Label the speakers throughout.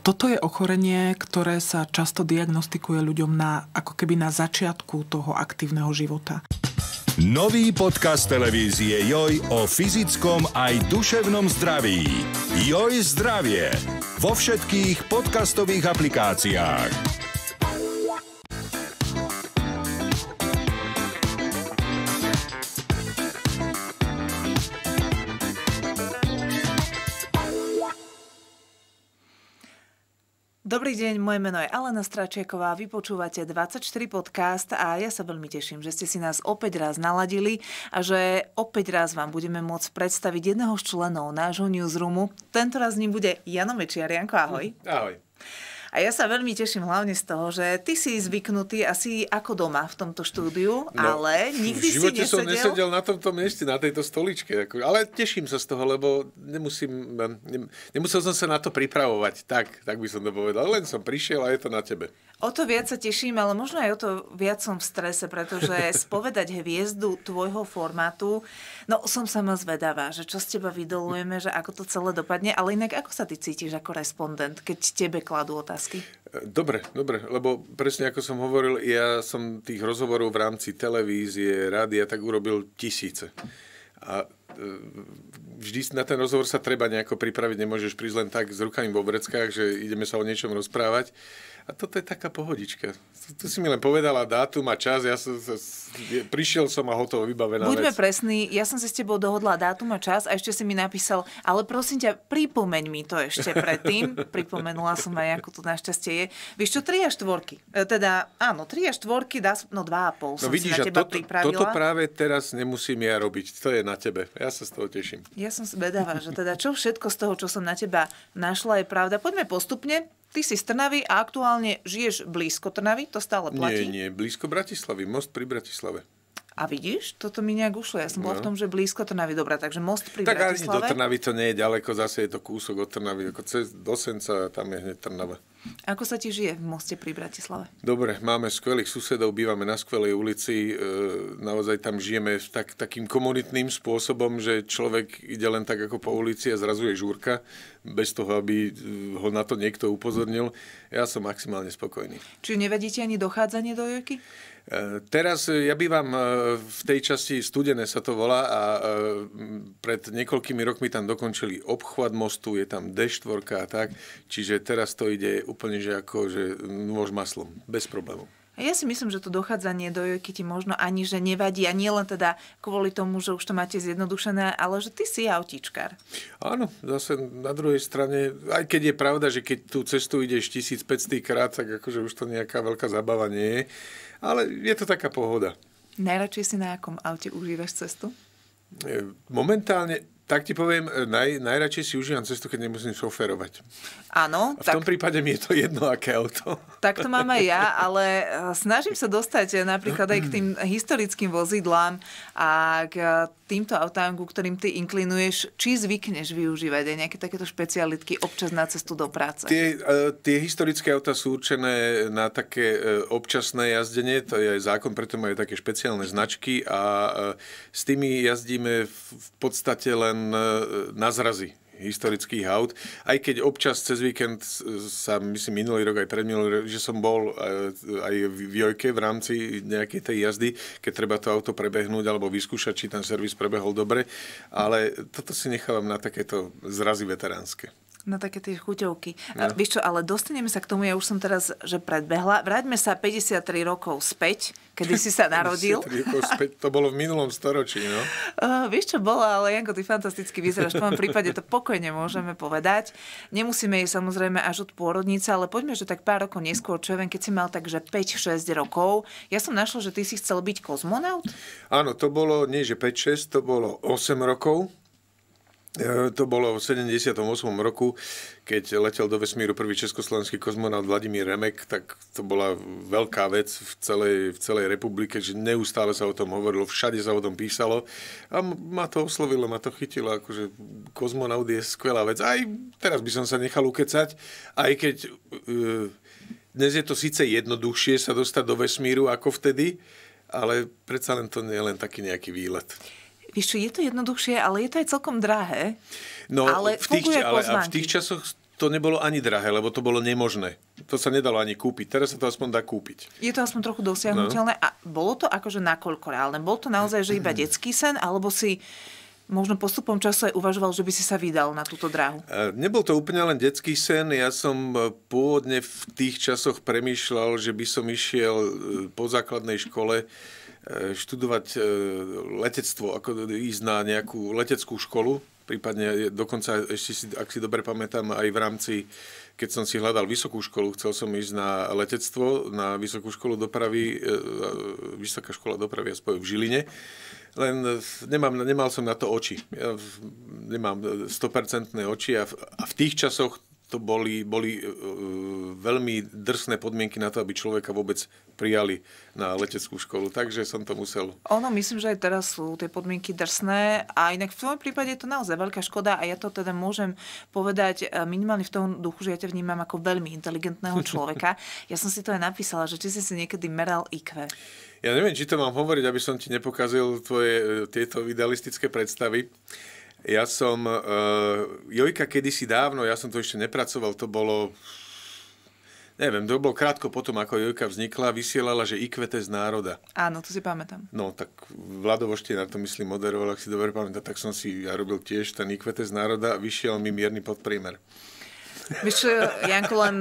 Speaker 1: Toto je ochorenie, ktoré sa často diagnostikuje ľuďom na, ako keby na začiatku toho aktívneho života.
Speaker 2: Nový podcast televízie Joj o fyzickom aj duševnom zdraví. Joj zdravie vo všetkých podcastových aplikáciách.
Speaker 1: Dobrý deň, moje meno je Alena Stračiaková, vy počúvate 24 podcast a ja sa veľmi teším, že ste si nás opäť raz naladili a že opäť raz vám budeme môcť predstaviť jedného z členov nášho newsroomu. Tento raz ním bude Jano Mečiar. Janko, ahoj. Ahoj. A ja sa veľmi teším hlavne z toho, že ty si zvyknutý asi ako doma v tomto štúdiu, no, ale nikdy si nesedel. V som nesedel
Speaker 2: na tomto mieste, na tejto stoličke. Ale teším sa z toho, lebo nemusím, nemusel som sa na to pripravovať. Tak, tak by som to povedal. Len som prišiel a je to na tebe.
Speaker 1: O to viac sa teším, ale možno aj o to viac som v strese, pretože spovedať hviezdu tvojho formátu, no som sama zvedavá, že čo z teba vydolujeme, že ako to celé dopadne, ale inak ako sa ty cítiš ako respondent,
Speaker 2: keď tebe kladú otázky? otázky. Dobre, dobre, lebo presne ako som hovoril, ja som tých rozhovorov v rámci televízie, rádia, tak urobil tisíce. A e, vždy na ten rozhovor sa treba nejako pripraviť, nemôžeš prísť len tak s rukami vo vreckách, že ideme sa o niečom rozprávať. A toto je taká pohodička. Tu si mi len povedala dátum a čas, ja som, prišiel som a hotovo, vybavená Buďme vec.
Speaker 1: presní, ja som si s tebou dohodla dátum a čas a ešte si mi napísal, ale prosím ťa, pripomeň mi to ešte predtým. Pripomenula som aj, ako to našťastie je. Vieš čo, 3 a 4. E, teda, áno, 3 a 4, dá, no 2 a pol no, vidíš, na teba toto, pripravila. Toto práve
Speaker 2: teraz nemusím ja robiť, to je na tebe. Ja sa z toho teším.
Speaker 1: Ja som zvedavá, že teda čo všetko z toho, čo som na teba našla, je pravda. Poďme postupne. Ty si z Trnavy a aktuálne žiješ blízko Trnavy, to stále platí?
Speaker 2: Nie, nie, blízko Bratislavy, most pri Bratislave.
Speaker 1: A vidíš, toto mi nejak ušlo. Ja som no. v tom, že blízko Trnavy. dobrá, takže most pri Tak Bratislave. ani do Trnavy
Speaker 2: to nie je ďaleko, zase je to kúsok od Trnavy. Ako cez, do Senca, tam je hneď Trnava.
Speaker 1: Ako sa ti žije v moste pri Bratislave?
Speaker 2: Dobre, máme skvelých susedov, bývame na skvelej ulici, e, naozaj tam žijeme tak, takým komunitným spôsobom, že človek ide len tak ako po ulici a zrazuje žúrka, bez toho, aby e, ho na to niekto upozornil. Ja som maximálne spokojný.
Speaker 1: Čiže nevedíte ani dochádzanie do Jojky?
Speaker 2: E, teraz e, ja bývam e, v tej časti studené sa to volá a pred niekoľkými rokmi tam dokončili obchvat mostu, je tam D4 a tak, čiže teraz to ide úplne že ako že nôž maslom, bez problémov.
Speaker 1: Ja si myslím, že to dochádzanie do jojky ti možno ani že nevadí a nie len teda kvôli tomu, že už to máte zjednodušené, ale že ty si autíčkar.
Speaker 2: Áno, zase na druhej strane, aj keď je pravda, že keď tú cestu ideš 1500 krát, tak akože už to nejaká veľká zabava nie je, ale je to taká pohoda.
Speaker 1: Najradšej si na akom aute užívaš cestu?
Speaker 2: E, momentálne tak ti poviem, e, naj, najradšej si užívam cestu, keď nemusím šoferovať. Áno. A v tak, tom prípade mi je to jedno, aké auto. Tak to mám aj ja,
Speaker 1: ale e, snažím sa dostať e, napríklad aj k tým historickým vozidlám a k týmto autám, ku ktorým ty inklinuješ, či zvykneš využívať aj nejaké takéto špecialitky občas na cestu do práce?
Speaker 2: Tie, tie historické autá sú určené na také občasné jazdenie, to je aj zákon, preto majú také špeciálne značky a s tými jazdíme v podstate len E, na zrazy historických aut. Aj keď občas cez víkend sa, myslím, minulý rok aj predminulý rok, že som bol e, aj v Jojke v rámci nejakej tej jazdy, keď treba to auto prebehnúť alebo vyskúšať, či ten servis prebehol dobre. Ale toto si nechávam na takéto zrazy veteránske
Speaker 1: na také tie chuťovky. No. Víš čo, ale dostaneme sa k tomu, ja už som teraz, že predbehla. Vráťme sa 53 rokov späť, kedy si sa narodil.
Speaker 2: 53 rokov späť, to bolo v minulom storočí, no.
Speaker 1: Uh, vieš čo bolo, ale Janko, ty fantasticky vyzeráš. V tom prípade to pokojne môžeme povedať. Nemusíme jej samozrejme až od pôrodnice, ale poďme, že tak pár rokov neskôr, čo ja viem, keď si mal takže 5-6 rokov. Ja som našla, že ty si chcel byť kozmonaut.
Speaker 2: Áno, to bolo, nie že 5-6, to bolo 8 rokov E, to bolo v 78. roku, keď letel do vesmíru prvý československý kozmonaut Vladimír Remek, tak to bola veľká vec v celej, v celej republike, že neustále sa o tom hovorilo, všade sa o tom písalo a ma to oslovilo, ma to chytilo, akože kozmonaut je skvelá vec. Aj teraz by som sa nechal ukecať, aj keď e, dnes je to síce jednoduchšie sa dostať do vesmíru ako vtedy, ale predsa len to nie je len taký nejaký výlet.
Speaker 1: Vieš čo, je to jednoduchšie, ale je to aj celkom drahé.
Speaker 2: No, ale v tých, ale a v tých časoch to nebolo ani drahé, lebo to bolo nemožné. To sa nedalo ani kúpiť. Teraz sa to aspoň dá kúpiť.
Speaker 1: Je to aspoň trochu dosiahnutelné. No. A bolo to akože nakoľko reálne? Bol to naozaj, že iba detský sen? Alebo si možno postupom času aj uvažoval, že by si sa vydal na túto dráhu?
Speaker 2: E, nebol to úplne len detský sen. Ja som e, pôvodne v tých časoch premýšľal, že by som išiel e, po základnej škole E, študovať e, letectvo, ako ísť na nejakú leteckú školu, prípadne dokonca ešte si, ak si dobre pamätám, aj v rámci, keď som si hľadal vysokú školu, chcel som ísť na letectvo, na vysokú školu dopravy, e, vysoká škola dopravy aspoň v Žiline, len nemám, nemal som na to oči. Ja nemám 100% oči a v, a v tých časoch to boli, boli e, e, veľmi drsné podmienky na to, aby človeka vôbec prijali na leteckú školu, takže som to musel.
Speaker 1: Ono, myslím, že aj teraz sú tie podmienky drsné a inak v tom prípade je to naozaj veľká škoda a ja to teda môžem povedať e, minimálne v tom duchu, že ja ťa vnímam ako veľmi inteligentného človeka. ja som si to aj napísala, že či si si niekedy meral IQ.
Speaker 2: Ja neviem, či to mám hovoriť, aby som ti nepokazil tvoje e, tieto idealistické predstavy. Ja som, uh, Jojka kedysi dávno, ja som to ešte nepracoval, to bolo, neviem, to bolo krátko potom, ako Jojka vznikla, vysielala, že IQ z národa.
Speaker 1: Áno, to si pamätám.
Speaker 2: No, tak Vlado na to myslím moderoval, ak si dobre pamätám, tak som si, ja robil tiež ten IQ z národa, a vyšiel mi mierny podpriemer.
Speaker 1: Vieš, Janko, len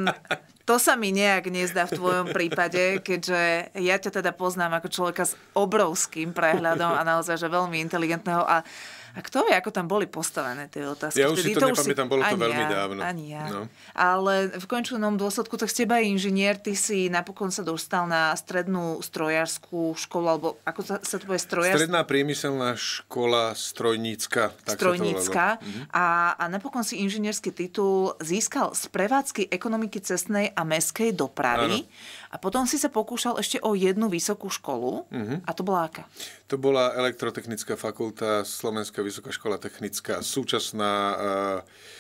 Speaker 1: to sa mi nejak nezdá v tvojom prípade, keďže ja ťa teda poznám ako človeka s obrovským prehľadom a naozaj, že veľmi inteligentného a a kto vie, ako tam boli postavené tie otázky? Ja už Vtedy, si to, to nepamätám, si... bolo to ani veľmi ja, dávno. Ani ja. No. Ale v končnom dôsledku, tak z teba je inžinier, ty si napokon sa dostal na strednú strojárskú školu, alebo ako sa, sa to povie strojárska? Stredná
Speaker 2: priemyselná škola strojnícka. Tak strojnícka. Mhm.
Speaker 1: a, a napokon si inžinierský titul získal z prevádzky ekonomiky cestnej a meskej dopravy. Ano. A potom si sa pokúšal ešte o jednu vysokú školu. Mm-hmm. A to bola aká?
Speaker 2: To bola elektrotechnická fakulta Slovenská vysoká škola technická, súčasná... Uh,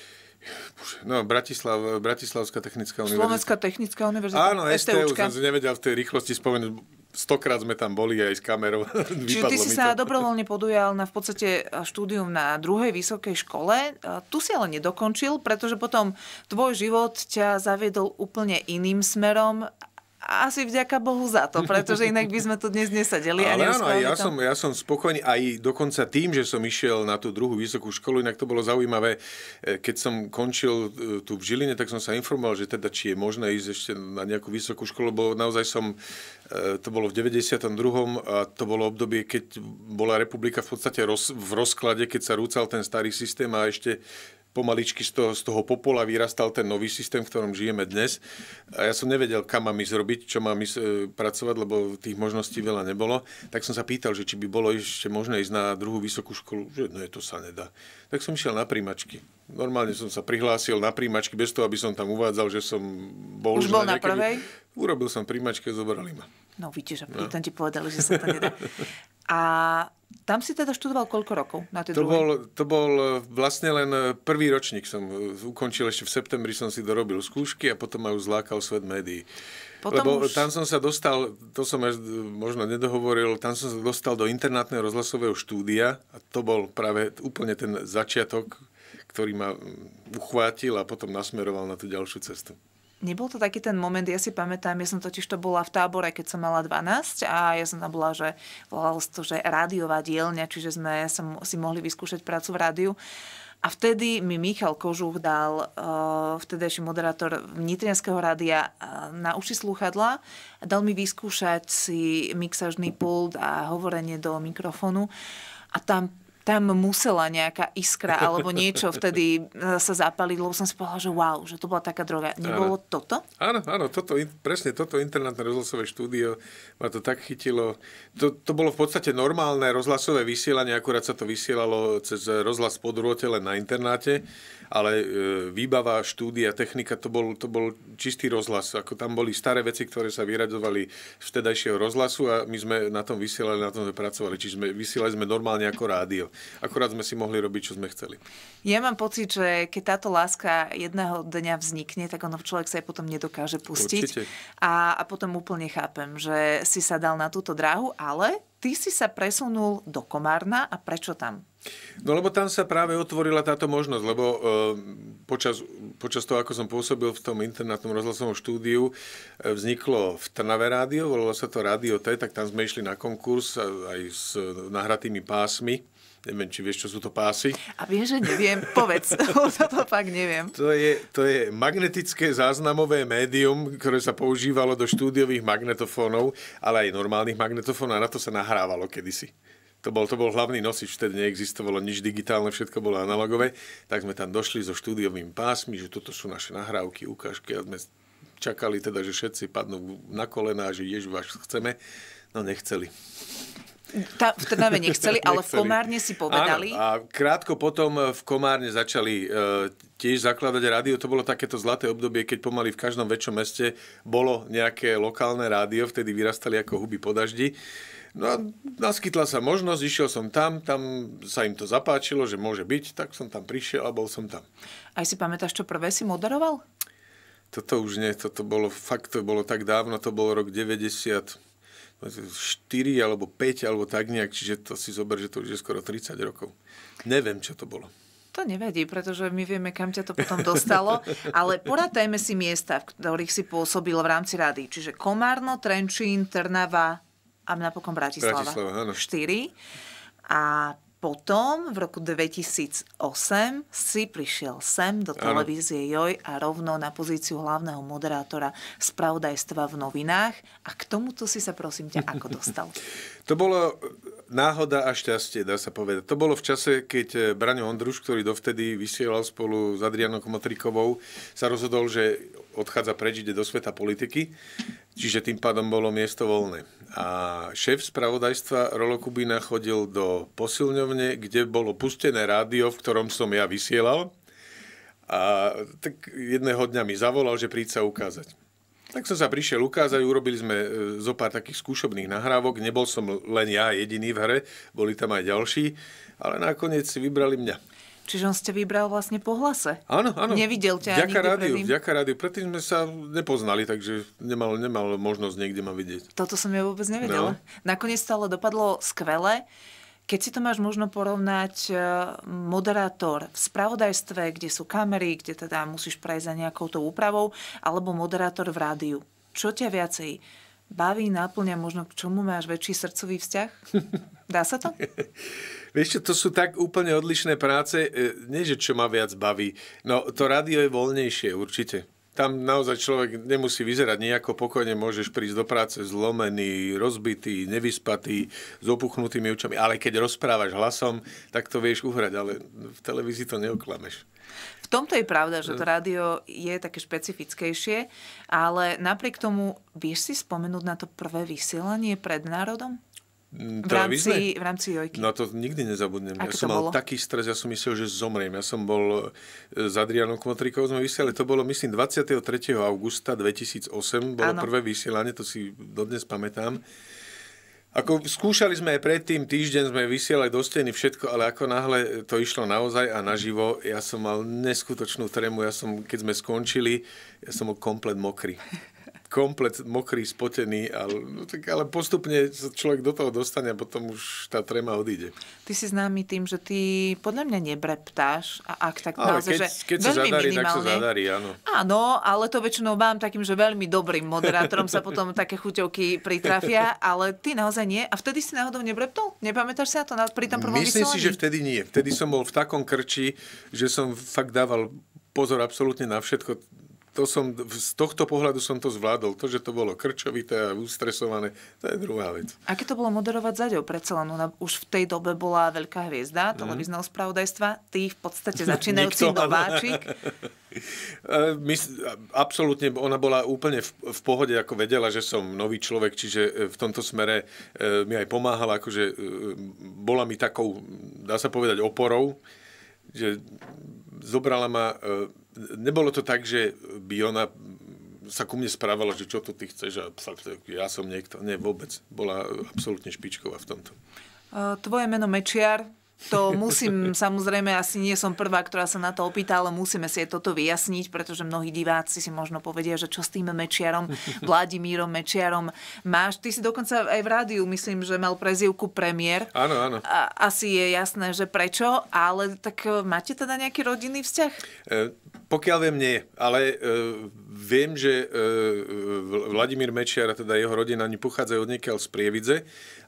Speaker 2: No, Bratislav, Bratislavská technická univerzita. Slovenská
Speaker 1: technická univerzita. Áno, STU, som
Speaker 2: nevedel v tej rýchlosti spomenúť. Stokrát sme tam boli aj s kamerou. Čiže ty si sa
Speaker 1: dobrovoľne podujal na v podstate eh, štúdium na druhej vysokej škole. Eh, tu si ale nedokončil, pretože potom tvoj život ťa zaviedol úplne iným smerom asi vďaka Bohu za to, pretože inak by sme tu dnes nesedeli. Ale áno, ja tam. som,
Speaker 2: ja som spokojný aj dokonca tým, že som išiel na tú druhú vysokú školu, inak to bolo zaujímavé. E, keď som končil e, tu v Žiline, tak som sa informoval, že teda či je možné ísť ešte na nejakú vysokú školu, lebo naozaj som, e, to bolo v 92. a to bolo obdobie, keď bola republika v podstate roz, v rozklade, keď sa rúcal ten starý systém a ešte pomaličky z toho, z toho popola vyrastal ten nový systém, v ktorom žijeme dnes. A ja som nevedel, kam mám ísť robiť, čo mám ísť e, pracovať, lebo tých možností veľa nebolo. Tak som sa pýtal, že či by bolo ešte možné ísť na druhú vysokú školu, že no to sa nedá. Tak som išiel na príjmačky. Normálne som sa prihlásil na príjmačky, bez toho, aby som tam uvádzal, že som bol... Už bol na, na prvej? Urobil som príjmačky a zobrali ma.
Speaker 1: No vidíš, a pritom no. ti povedali, že sa to nedá. A tam si teda študoval koľko rokov na tej to bol,
Speaker 2: to bol e, vlastne len e, prvý ročník som e, ukončil, ešte v septembri som si dorobil skúšky a potom ma už zlákal svet médií. Potom Lebo už... tam som sa dostal, to som možno nedohovoril, tam som sa dostal do internátneho rozhlasového štúdia a to bol práve úplne ten začiatok, ktorý ma uchvátil a potom nasmeroval na tú ďalšiu cestu
Speaker 1: nebol to taký ten moment, ja si pamätám, ja som totiž to bola v tábore, keď som mala 12 a ja som tam bola, že volalo to, že rádiová dielňa, čiže sme si mohli vyskúšať prácu v rádiu. A vtedy mi Michal Kožuch dal, eh, vtedajší moderátor Nitrianského rádia, eh, na uši slúchadla dal mi vyskúšať si mixažný pult a hovorenie do mikrofónu. A tam tam musela nejaká iskra alebo niečo vtedy e, sa zapaliť, lebo som si povedala, že wow, že to bola taká droga. Nebolo áno.
Speaker 2: toto? Áno, áno, toto, presne toto internátne rozhlasové štúdio ma to tak chytilo. To, to bolo v podstate normálne rozhlasové vysielanie, akurát sa to vysielalo cez rozhlas len na internáte ale e, výbava, štúdia, technika, to bol, to bol čistý rozhlas. Ako tam boli staré veci, ktoré sa vyradovali z vtedajšieho rozhlasu a my sme na tom vysielali, na tom sme pracovali. Čiže sme, vysielali sme normálne ako rádio. Akorát sme si mohli robiť, čo sme chceli.
Speaker 1: Ja mám pocit, že keď táto láska jedného dňa vznikne, tak ono človek sa aj potom nedokáže pustiť. A, a potom úplne chápem, že si sa dal na túto dráhu, ale ty si sa presunul do Komárna a prečo tam?
Speaker 2: No lebo tam sa práve otvorila táto možnosť, lebo e, počas, počas toho, ako som pôsobil v tom internátnom rozhlasovom štúdiu, e, vzniklo v Trnave rádio, volalo sa to Rádio T, tak tam sme išli na konkurs e, aj s nahratými pásmi. Neviem, či vieš, čo sú to pásy. A
Speaker 1: vieš, že neviem, povedz, to fakt neviem.
Speaker 2: To je, to je magnetické záznamové médium, ktoré sa používalo do štúdiových magnetofónov, ale aj normálnych magnetofónov a na to sa nahrávalo kedysi to bol, to bol hlavný nosič, vtedy neexistovalo nič digitálne, všetko bolo analogové, tak sme tam došli so štúdiovými pásmi, že toto sú naše nahrávky, ukážky a sme čakali teda, že všetci padnú na kolená, že jež vás chceme, no nechceli.
Speaker 1: Tá, v Trnave nechceli, ale nechceli. v Komárne si povedali. Áno,
Speaker 2: a krátko potom eh, v Komárne začali e, tiež zakladať rádio. To bolo takéto zlaté obdobie, keď pomaly v každom väčšom meste bolo nejaké lokálne rádio, vtedy vyrastali ako huby po daždi. No a naskytla sa možnosť, išiel som tam, tam sa im to zapáčilo, že môže byť, tak som tam prišiel a bol som tam. Aj
Speaker 1: si pamätáš, čo prvé si moderoval?
Speaker 2: Toto už nie, toto bolo fakt, to bolo tak dávno, to bol rok 90, 4 alebo 5 alebo tak nejak, čiže to si zober, že to už je skoro 30 rokov. Neviem, čo to bolo.
Speaker 1: To nevadí, pretože my vieme, kam ťa to potom dostalo, ale poradajme si miesta, v ktorých si pôsobil v rámci rady. Čiže Komárno, Trenčín, Trnava, a napokon Bratislava. Bratislava áno. 4. A potom v roku 2008 si prišiel sem do televízie Joj a rovno na pozíciu hlavného moderátora spravodajstva v novinách. A k tomuto si sa prosím ťa ako dostal?
Speaker 2: to bolo eh, náhoda a šťastie, dá sa povedať. To bolo v čase, keď eh, Braňo Ondruš, ktorý dovtedy vysielal spolu s Adrianou Komotrikovou, sa rozhodol, že odchádza preč, ide do sveta politiky, čiže tým pádom bolo miesto voľné. A šéf spravodajstva Rolo Kubina chodil do posilňovne, kde bolo pustené rádio, v ktorom som ja vysielal. A tak jedného dňa mi zavolal, že príď sa ukázať. Tak som sa prišiel ukázať, urobili sme e, zo pár takých skúšobných nahrávok, nebol som len ja jediný v hre, boli tam aj ďalší, ale nakoniec si vybrali mňa.
Speaker 1: Čiže on ste vybral vlastne po hlase. Áno, áno. Nevidel ťa vďaka rádiu, predtým.
Speaker 2: Vďaka rádiu. Predtým sme sa nepoznali, takže nemal, nemal možnosť niekde ma vidieť.
Speaker 1: Toto som ja vôbec nevedela. No. Nakoniec to ale dopadlo skvele. Keď si to máš možno porovnať e, moderátor v spravodajstve, kde sú kamery, kde teda musíš prejsť za nejakou tou úpravou, alebo moderátor v rádiu. Čo ťa viacej baví, náplňa, možno k čomu máš väčší srdcový vzťah?
Speaker 2: Dá sa to? Vieš čo, to sú tak úplne odlišné práce. E, nie, že čo ma viac baví. No, to rádio je voľnejšie, určite tam naozaj človek nemusí vyzerať nejako pokojne, môžeš prísť do práce zlomený, rozbitý, nevyspatý, s opuchnutými očami, ale keď rozprávaš hlasom, tak to vieš uhrať, ale v televízii to neoklameš.
Speaker 1: V tomto je pravda, že to eh. rádio je také špecifickejšie, ale napriek tomu vieš si spomenúť na to prvé vysielanie pred národom?
Speaker 2: Mm, v rámci, v rámci Jojky. No to nikdy nezabudnem. Ako ja som mal bolo? taký stres, ja som myslel, že zomriem. Ja som bol e, s Adrianom Kmotrikovou, sme vysielali, to bolo myslím 23. augusta 2008, bolo ano. prvé vysielanie, to si dodnes pamätám. Ako skúšali sme aj predtým, týždeň sme vysielali do steny všetko, ale ako náhle to išlo naozaj a naživo, ja som mal neskutočnú tremu, ja som, keď sme skončili, ja som bol komplet mokrý komplet mokrý, spotený, ale, no tak, ale postupne sa človek do toho dostane a potom už tá trema odíde.
Speaker 1: Ty si známy tým, že ty podľa mňa nebreptáš a ak tak ale naozaj, keď, že keď veľmi sa zadarí, minimálne. tak sa zadarí, áno. Áno, ale to väčšinou mám takým, že veľmi dobrým moderátorom sa potom také chuťovky pritrafia, ale ty naozaj nie. A vtedy si náhodou nebreptol? Nepamätáš sa na to na, pri tom prvom Myslím vysolení? si, že
Speaker 2: vtedy nie. Vtedy som bol v takom krči, že som fakt dával pozor absolútne na všetko to som, z tohto pohľadu som to zvládol. To, že to bolo krčovité a ústresované, to je druhá vec.
Speaker 1: Aké to bolo moderovať ňou? Predsa len ona už v tej dobe bola veľká hviezda mhm. televízneho spravodajstva. Ty v podstate začínajúci nováčik.
Speaker 2: My, absolútne, ona bola úplne v, v pohode, ako vedela, že som nový človek, čiže e, v tomto smere e, mi aj pomáhala, akože e, bola mi takou, dá sa povedať, oporou, že zobrala ma nebolo to tak, že by ona sa ku mne správala, že čo to ty chceš a ja som niekto. Nie, vôbec. Bola absolútne špičková v tomto.
Speaker 1: E, tvoje meno Mečiar to musím, samozrejme, asi nie som prvá, ktorá sa na to opýta, ale musíme si aj toto vyjasniť, pretože mnohí diváci si možno povedia, že čo s tým Mečiarom, Vladimírom Mečiarom máš. Ty si dokonca aj v rádiu, myslím, že mal prezivku premiér. Áno, áno. A, asi je jasné, že prečo, ale tak e, máte teda nejaký rodinný vzťah?
Speaker 2: E, pokiaľ viem, nie. Ale e, viem, že e, e Vladimír Mečiar a teda jeho rodina ani pochádzajú od niekiaľ z Prievidze.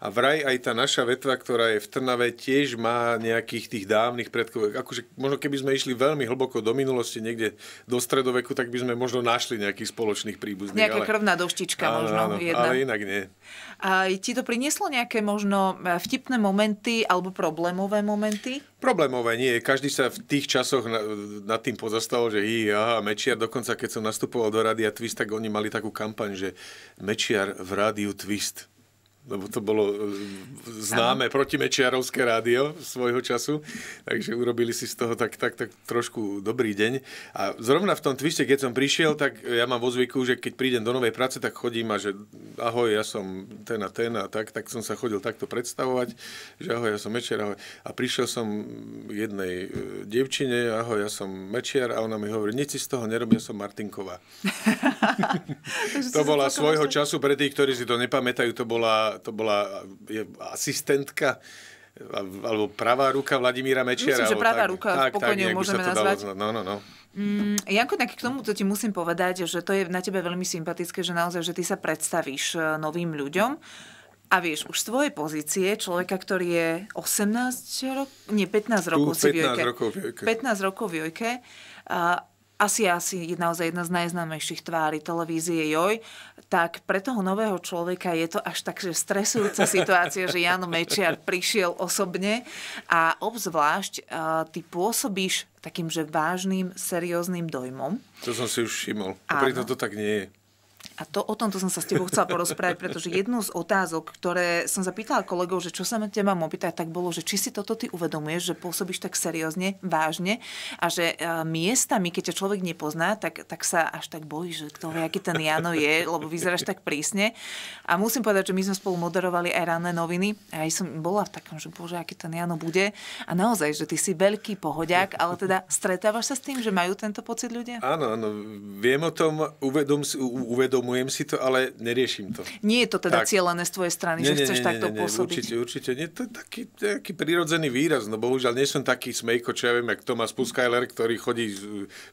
Speaker 2: A vraj aj tá naša vetva, ktorá je v Trnave, tiež má nejakých tých dávnych predkov. Akože možno keby sme išli veľmi hlboko do minulosti, niekde do stredoveku, tak by sme možno našli nejakých spoločných príbuzných. Nejaká ale... krvná doštička áno, možno. Áno, jedna. Ale inak nie.
Speaker 1: A ti to prinieslo nejaké možno e, vtipné momenty alebo problémové momenty?
Speaker 2: Problémové nie. Každý sa v tých časoch nad tým pozastavil, že hi, aha, Mečiar, dokonca keď som nastupoval do Rádia Twist, tak oni mali takú kampaň, že Mečiar v Rádiu Twist lebo to bolo e, známe protimečiarovské rádio svojho času, takže urobili si z toho tak, tak, tak trošku dobrý deň. A zrovna v tom twiste, keď som prišiel, tak ja mám vo zvyku, že keď prídem do novej práce, tak chodím a že ahoj, ja som ten a ten a tak, tak som sa chodil takto predstavovať, že ahoj, ja som mečiar, ahoj. A prišiel som jednej e, devčine, ahoj, ja som mečiar a ona mi hovorí, nič si z toho nerobím, ja som Martinková. to bola svojho času, pre tých, ktorí si to nepamätajú, to bola to bola je, asistentka alebo pravá ruka Vladimíra Mečiara. Myslím, že pravá tak, ruka, tak, spokojne tak, môžeme nazvať. Dalo, no, no, no.
Speaker 1: Mm, Janko, tak k tomu to ti musím povedať, že to je na tebe veľmi sympatické, že naozaj, že ty sa predstavíš e, novým ľuďom. A vieš, už z tvojej pozície, človeka, ktorý je 18 rokov, nie, 15 rokov tu, si 15 v Rokov v Jojke. 15 rokov v Jojke asi, asi je naozaj jedna z najznámejších tvári televízie Joj, tak pre toho nového človeka je to až tak, že stresujúca situácia, že Jan Mečiar prišiel osobne a obzvlášť uh, ty pôsobíš takým, že vážnym, serióznym dojmom.
Speaker 2: To som si už všimol. Áno. Preto to tak nie je.
Speaker 1: A to, o tomto som sa s tebou chcela porozprávať, pretože jednu z otázok, ktoré som zapýtala kolegov, že čo sa ma teba mám opýtať, tak bolo, že či si toto ty uvedomuješ, že pôsobíš tak seriózne, vážne a že e, miestami, keď ťa človek nepozná, tak, tak sa až tak bojí, že kto vie, aký ten Jano je, lebo vyzeráš tak prísne. A musím povedať, že my sme spolu moderovali aj ranné noviny a aj som bola v takom, že bože, aký ten Jano bude. A naozaj, že ty si veľký pohodiak, ale teda stretávaš sa s tým, že majú tento pocit ľudia?
Speaker 2: Áno, áno, viem o tom, uvedom, uvedom uvedomujem si to, ale neriešim to. Nie je to teda tak.
Speaker 1: cieľané z tvojej strany, nie, že nie, chceš nie, takto nie, pôsobiť? Určite,
Speaker 2: určite. Nie, to je taký, taký prirodzený výraz. No bohužiaľ, nie som taký smejko, čo ja viem, jak Thomas Puskajler, ktorý chodí,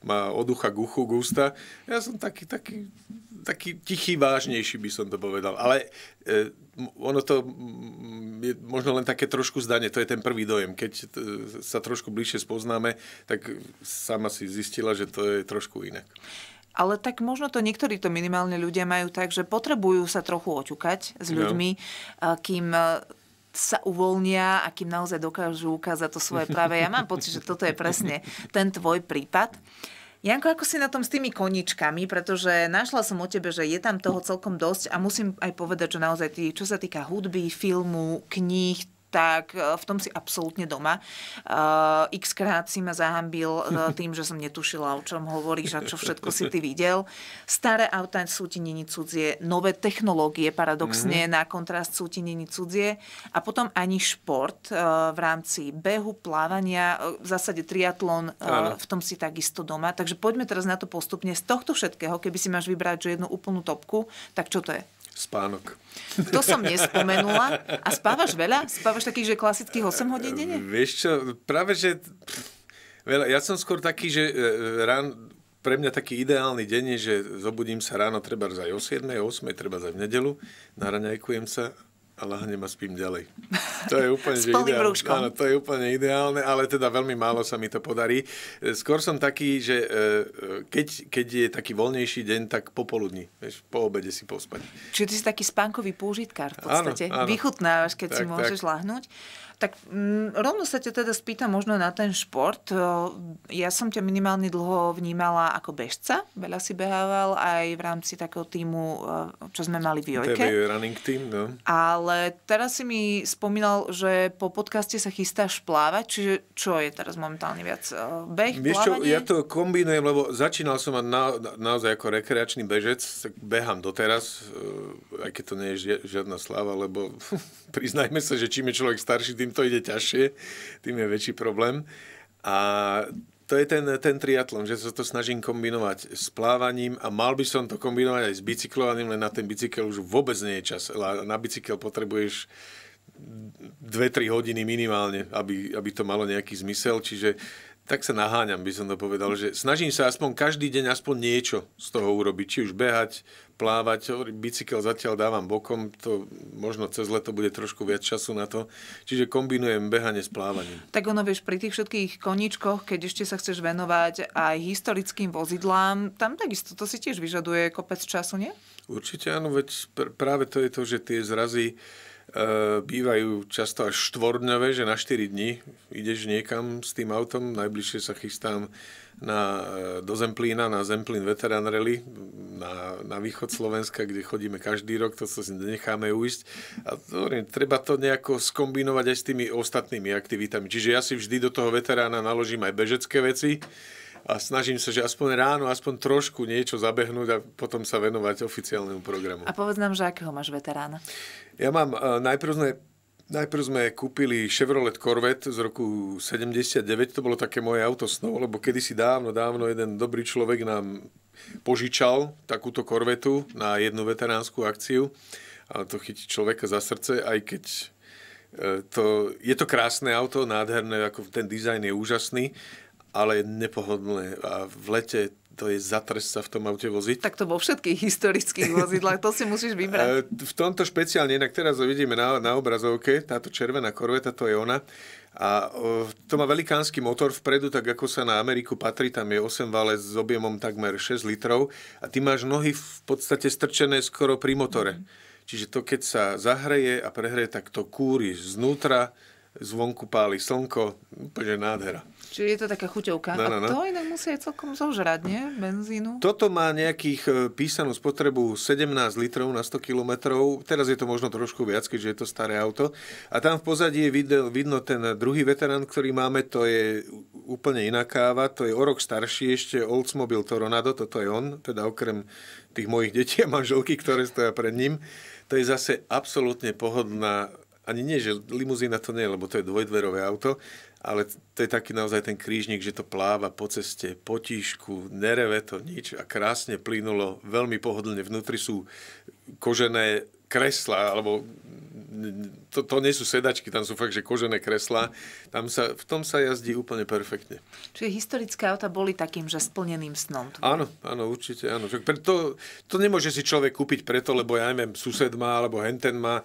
Speaker 2: má od ucha k gusta. Ja som taký, taký, taký tichý, vážnejší by som to povedal. Ale e, ono to je možno len také trošku zdanie, to je ten prvý dojem. Keď e, sa trošku bližšie spoznáme, tak sama si zistila, že to je trošku inak ale tak možno to
Speaker 1: niektorí to minimálne ľudia majú tak, že potrebujú sa trochu oťukať s ľuďmi, no. kým e, sa uvoľnia a kým naozaj dokážu ukázať to svoje práve. Ja mám pocit, že toto je presne ten tvoj prípad. Janko, ako si na tom s tými koničkami? Pretože našla som o tebe, že je tam toho celkom dosť a musím aj povedať, že naozaj ty, čo sa týka hudby, filmu, kníh, tak e, v tom si absolútne doma. Uh, e, X krát si ma zahambil e, tým, že som netušila, o čom hovoríš a čo všetko si ty videl. Staré autá sú ti není cudzie, nové technológie paradoxne mm-hmm. na kontrast sú ti není cudzie a potom ani šport uh, v rámci behu, plávania, v zásade triatlon, uh, v tom si takisto doma. Takže poďme teraz na to postupne. Z tohto všetkého, keby si máš vybrať že jednu úplnú topku, tak čo to je?
Speaker 2: Spánok. To som nespomenula. A spávaš
Speaker 1: veľa? Spávaš takých, že klasických 8 hodín denne?
Speaker 2: Vieš čo, práve že... Veľa. Ja som skôr taký, že e, rán, pre mňa taký ideálny deň je, že zobudím sa ráno treba aj o 7, o 8, treba aj v nedelu, naraňajkujem sa a lahnem a spím ďalej. To je úplne, že ideálne. Áno, to je úplne ideálne, ale teda veľmi málo sa mi to podarí. Skôr som taký, že e, e, keď, keď je taký voľnejší deň, tak popoludní. Vieš, po obede si pospať.
Speaker 1: Čiže ty si taký spánkový pôžitkár v podstate. Áno, áno. Vychutnávaš, keď tak, si môžeš tak. lahnúť. Tak m, mm, rovno sa ťa teda spýtam možno na ten šport. Ja som ťa minimálne dlho vnímala ako bežca. Veľa si behával aj v rámci takého týmu, čo sme mali v Jojke. TV
Speaker 2: running team, no.
Speaker 1: Ale teraz si mi spomínal, že po podcaste sa chystáš plávať, čiže čo je teraz momentálne
Speaker 2: viac? Beh, Vieš plávanie? Čo, ja to kombinujem, lebo začínal som na, naozaj ako rekreačný bežec, tak behám doteraz, aj keď to nie je žiadna sláva, lebo priznajme sa, že čím je človek starší, tým čím to ide ťažšie, tým je väčší problém. A to je ten, ten triatlon, že sa to snažím kombinovať s plávaním a mal by som to kombinovať aj s bicyklovaním, len na ten bicykel už vôbec nie je čas. Na bicykel potrebuješ 2-3 hodiny minimálne, aby, aby to malo nejaký zmysel. Čiže tak sa naháňam, by som to povedal, že snažím sa aspoň každý deň aspoň niečo z toho urobiť, či už behať, plávať, bicykel zatiaľ dávam bokom, to možno cez leto bude trošku viac času na to, čiže kombinujem behanie s plávaním.
Speaker 1: Tak ono vieš, pri tých všetkých koničkoch, keď ešte sa chceš venovať aj historickým vozidlám, tam takisto to si tiež vyžaduje
Speaker 2: kopec času, nie? Určite áno, veď práve to je to, že tie zrazy Eh, bývajú často až štvordňové, že na 4 dní ideš niekam s tým autom. Najbližšie sa chystám na, eh, do Zemplína, na Zemplín Veteran Rally, na, na východ Slovenska, kde chodíme každý rok, to sa necháme uísť. A to, treba to nejako skombinovať aj s tými ostatnými aktivitami. Čiže ja si vždy do toho veterána naložím aj bežecké veci, a snažím sa, že aspoň ráno, aspoň trošku niečo zabehnúť a potom sa venovať oficiálnemu programu. A
Speaker 1: povedz nám, že akého máš veterána?
Speaker 2: Ja mám, uh, najprv sme, najprv sme kúpili Chevrolet Corvette z roku 79, to bolo také moje auto snovo, lebo kedysi dávno, dávno jeden dobrý človek nám požičal takúto korvetu na jednu veteránsku akciu a to chytí človeka za srdce, aj keď e, to, je to krásne auto, nádherné, ako ten dizajn je úžasný, ale je nepohodlné. A v lete to je zatres sa v tom aute voziť. Tak to vo všetkých historických
Speaker 1: vozidlách, to si musíš vybrať.
Speaker 2: E, v tomto špeciálne, inak teraz ho vidíme na, na obrazovke, táto červená korveta, to je ona. A to má velikánsky motor vpredu, tak ako sa na Ameriku patrí, tam je 8 vale s objemom takmer 6 litrov a ty máš nohy v podstate strčené skoro pri motore. Mm. Čiže to, keď sa zahreje a prehreje, tak to kúri znútra, zvonku páli slnko, úplne nádhera.
Speaker 1: Čiže je to taká chuťovka. No, no, no. A to inak musí aj celkom zožrať, nie? Benzínu.
Speaker 2: Toto má nejakých e, písanú spotrebu 17 litrov na 100 km. Teraz je to možno trošku viac, keďže je to staré auto. A tam v pozadí je vidno, vidno ten druhý veterán, ktorý máme, to je úplne iná káva, to je o rok starší ešte Oldsmobile Toronado, toto je on, teda okrem tých mojich detí a manželky, ktoré stoja pred ním. To je zase absolútne pohodlná ani nie, že limuzína to nie, lebo to je dvojdverové auto, ale to je taký naozaj ten krížnik, že to pláva po ceste, potíšku, nereve to nič a krásne plynulo, veľmi pohodlne. Vnútri sú kožené kresla, alebo to, to nie sú sedačky, tam sú fakt, že kožené kreslá. Tam sa, v tom sa jazdí úplne perfektne.
Speaker 1: Čiže historické auta boli takým, že splneným snom.
Speaker 2: Áno, áno, určite, áno. To, to nemôže si človek kúpiť preto, lebo ja neviem, sused má, alebo henten má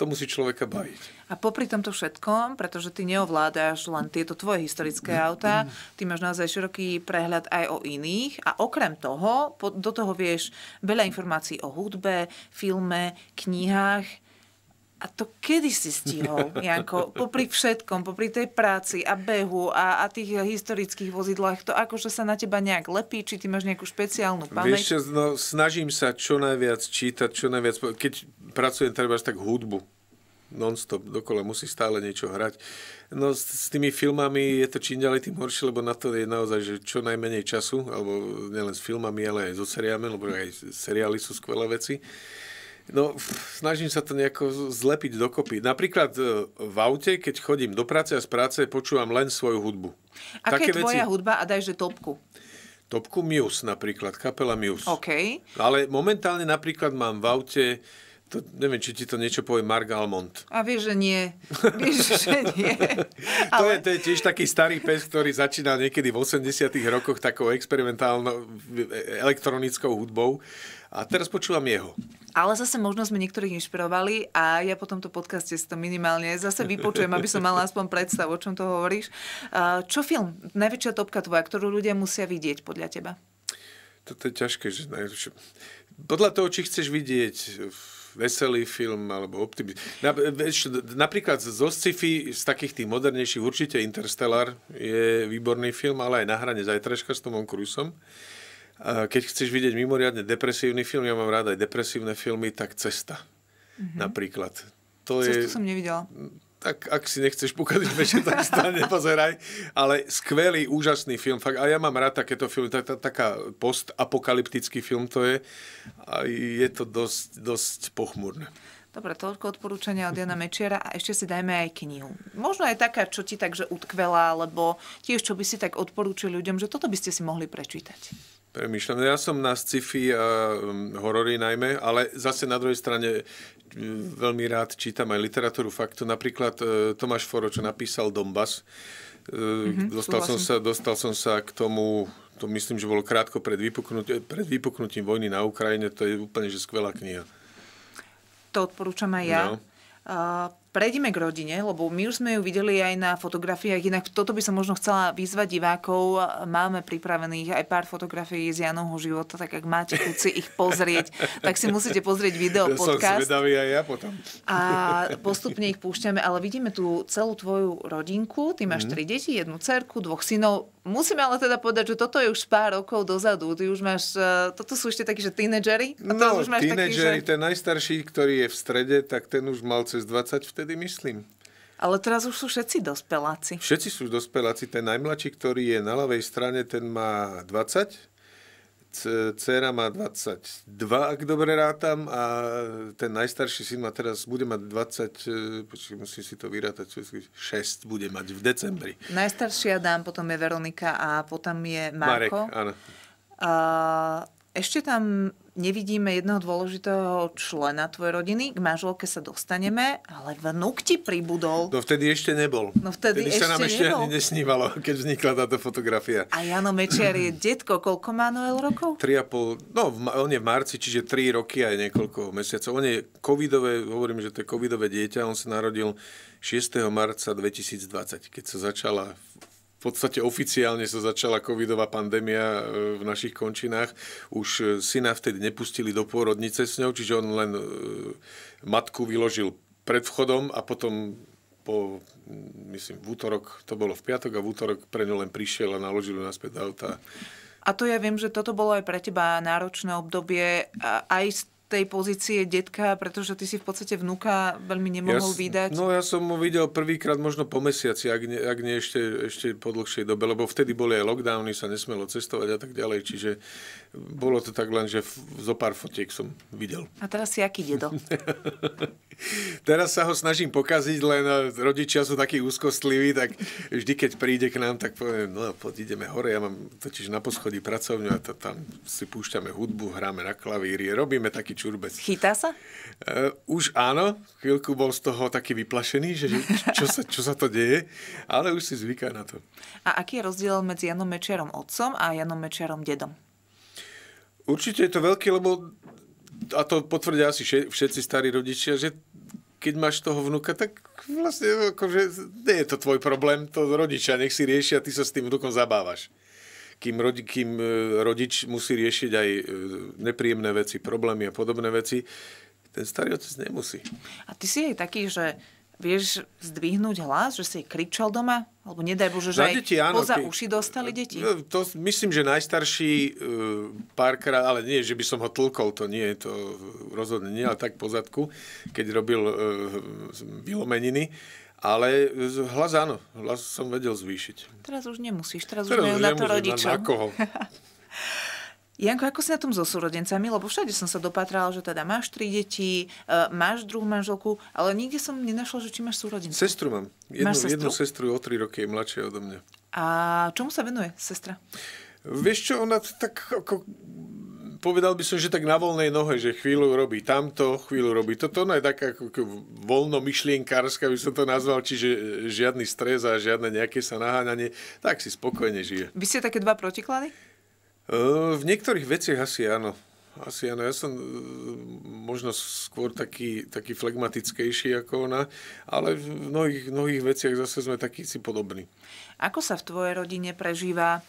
Speaker 2: to musí človeka baviť.
Speaker 1: A popri tomto všetkom, pretože ty neovládáš len tieto tvoje historické mm-hmm. autá, ty máš naozaj široký prehľad aj o iných a okrem toho, do toho vieš veľa informácií o hudbe, filme, knihách, a to kedy si stihol, Janko? Popri všetkom, popri tej práci a behu a, a tých historických vozidlách, to akože sa na teba nejak lepí, či ty máš nejakú špeciálnu pamäť? Vieš čo,
Speaker 2: no, snažím sa čo najviac čítať, čo najviac... Keď pracujem treba tak hudbu, non-stop, dokola musí stále niečo hrať. No s, s tými filmami je to čím ďalej tým horšie, lebo na to je naozaj že čo najmenej času, alebo nielen s filmami, ale aj so seriálmi, lebo aj seriály sú skvelé veci. No, snažím sa to nejako zlepiť dokopy. Napríklad e, v aute, keď chodím do práce a z práce, počúvam len svoju hudbu. Aká Také je tvoja veci...
Speaker 1: hudba a daj, že topku?
Speaker 2: Topku Muse napríklad, kapela Muse. OK. Ale momentálne napríklad mám v aute to, neviem, či ti to niečo povie Mark Almond.
Speaker 1: A vieš, že nie. Vieš, že nie.
Speaker 2: Ale... to, je, to je tiež taký starý pes, ktorý začínal niekedy v 80 rokoch takou experimentálnou e, e, elektronickou hudbou. A teraz počúvam jeho.
Speaker 1: Ale zase možno sme niektorých inšpirovali a ja po tomto podcaste si to minimálne zase vypočujem, aby som mala aspoň predstavu, o čom to hovoríš. Čo film? Najväčšia topka tvoja, ktorú ľudia musia vidieť podľa teba?
Speaker 2: Toto je ťažké. Že... Podľa toho, či chceš vidieť veselý film alebo optimistický. napríklad zo sci-fi, z takých tých modernejších, určite Interstellar je výborný film, ale aj na hrane Zajtreška s Tomom Krusom. Keď chceš vidieť mimoriadne depresívny film, ja mám rád aj depresívne filmy, tak Cesta mm-hmm. napríklad. To Cestu je, som nevidela. Tak ak si nechceš pokaziť večer, tak stále nepozeraj. Ale skvelý, úžasný film. Fakt, a ja mám rád takéto filmy, tak, tak, taká postapokalyptický film to je. A je to dosť, dosť pochmúrne.
Speaker 1: Dobre, toľko odporúčania od Jana Mečiera a ešte si dajme aj knihu. Možno aj taká, čo ti takže utkvela, alebo tiež, čo by si tak odporúčil ľuďom, že toto by ste si mohli prečítať.
Speaker 2: Premýšľam. Ja som na sci-fi a mm, horory najmä, ale zase na druhej strane mm, veľmi rád čítam aj literatúru faktu. Napríklad e, Tomáš Foro, čo napísal Donbass, mm-hmm, dostal, som sa, dostal som sa k tomu, to myslím, že bolo krátko pred, vypuknutí, pred vypuknutím vojny na Ukrajine, to je úplne že skvelá kniha.
Speaker 1: To odporúčam aj ja. No. Uh, prejdime k rodine, lebo my už sme ju videli aj na fotografiách, inak toto by som možno chcela vyzvať divákov. Máme pripravených aj pár fotografií z Janovho života, tak ak máte chuci ich pozrieť, tak si musíte pozrieť video ja podcast. Som
Speaker 2: aj ja potom. A
Speaker 1: postupne ich púšťame, ale vidíme tu celú tvoju rodinku. Ty máš mm. tri deti, jednu cerku, dvoch synov. Musíme ale teda povedať, že toto je už pár rokov dozadu. Ty už máš, e, toto sú ešte takí, že tínedžeri? No, tínedžeri, že...
Speaker 2: ten najstarší, ktorý je v strede, tak ten už mal cez 20 vtedy vtedy myslím. Ale teraz už sú všetci dospeláci. Všetci sú dospeláci. Ten najmladší, ktorý je na ľavej strane, ten má 20. C- Cera má 22, ak dobre rátam. A ten najstarší syn má teraz, bude mať 20, e, počkej, musím si to vyrátať, 6 bude mať v decembri.
Speaker 1: Najstaršia dám, potom je Veronika a potom je Marko. Marek, áno. Uh, ešte tam nevidíme jedného dôležitého člena tvojej rodiny. K manželke sa dostaneme, ale vnúk ti pribudol.
Speaker 2: No vtedy ešte nebol. No vtedy, vtedy ešte sa nám nebol. ešte ani nesnívalo, keď vznikla táto fotografia. A
Speaker 1: Jano Mečiar je detko. Koľko má Noel rokov?
Speaker 2: 3,5. No, on je v marci, čiže 3 roky aj niekoľko mesiacov. On je covidové, hovorím, že to je covidové dieťa. On sa narodil 6. marca 2020, keď sa začala v podstate oficiálne sa začala covidová pandémia e, v našich končinách. Už e, syna vtedy nepustili do pôrodnice s ňou, čiže on len e, matku vyložil pred vchodom a potom po, myslím, v útorok, to bolo v piatok a v útorok pre ňu len prišiel a naložil ju naspäť do auta.
Speaker 1: A to ja viem, že toto bolo aj pre teba náročné obdobie aj tej pozície detka, pretože ty si v podstate vnúka veľmi nemohol ja, vydať?
Speaker 2: No ja som ho videl prvýkrát možno po mesiaci, ak nie, ak nie ešte, ešte po dlhšej dobe, lebo vtedy boli aj lockdowny, sa nesmelo cestovať a tak ďalej, čiže bolo to tak len, že zo pár fotiek som videl.
Speaker 1: A teraz si aký dedo?
Speaker 2: teraz sa ho snažím pokaziť, len eh, rodičia sú takí úzkostliví, tak vždy, keď príde k nám, tak poviem, no poď ideme hore, ja mám totiž na poschodí pracovňu a to, tam si púšťame hudbu, hráme na klavíri, robíme taký čurbec. Chytá sa? Uh, už áno, chvíľku bol z toho taký vyplašený, že čo sa, čo sa to deje, ale už si zvyká na to. A aký je rozdiel
Speaker 1: medzi Janom Mečiarom otcom a Janom Mečiarom dedom?
Speaker 2: Určite je to veľký, lebo a to potvrdia asi všetci starí rodičia, že keď máš toho vnuka, tak vlastne akože, nie je to tvoj problém, to rodičia nech si riešia, ty sa s tým vnukom zabávaš kým, rodi, kým e, rodič musí riešiť aj e, nepríjemné veci, problémy a podobné veci, ten starý otec nemusí.
Speaker 1: A ty si aj taký, že vieš zdvihnúť hlas, že si kričal doma? Alebo nedaj Bože, že deti, aj áno, poza ke... uši dostali deti? No,
Speaker 2: to, myslím, že najstarší e, párkrát, ale nie, že by som ho tlkol, to nie, to rozhodne nie, ale tak pozadku, keď robil vylomeniny. Ale hlas áno, hlas som vedel zvýšiť.
Speaker 1: Teraz už nemusíš, teraz, teraz už nemusíš, na to rodičov. Na, na koho? Janko, ako si na tom so súrodencami? Lebo všade som sa dopatrala, že teda máš tri deti, e, máš druhú manželku, ale nikde som nenašla, že či máš súrodenca.
Speaker 2: Sestru mám. Jednu, máš sestru? jednu sestru o tri roky je mladšia odo mňa.
Speaker 1: A čomu sa venuje sestra? Vieš čo, ona tak ako
Speaker 2: povedal by som, že tak na voľnej nohe, že chvíľu robí tamto, chvíľu robí toto. No je taká voľnomyšlienkárska, by som to nazval, čiže e, žiadny stres a žiadne nejaké sa naháňanie. Tak si spokojne žije.
Speaker 1: Vy ste také dva protiklady? E,
Speaker 2: v niektorých veciach asi áno. Asi áno, ja som e, možno skôr taký, taký flegmatickejší ako ona, ale v mnohých, mnohých veciach zase sme takí si podobní.
Speaker 1: Ako sa v tvojej rodine prežíva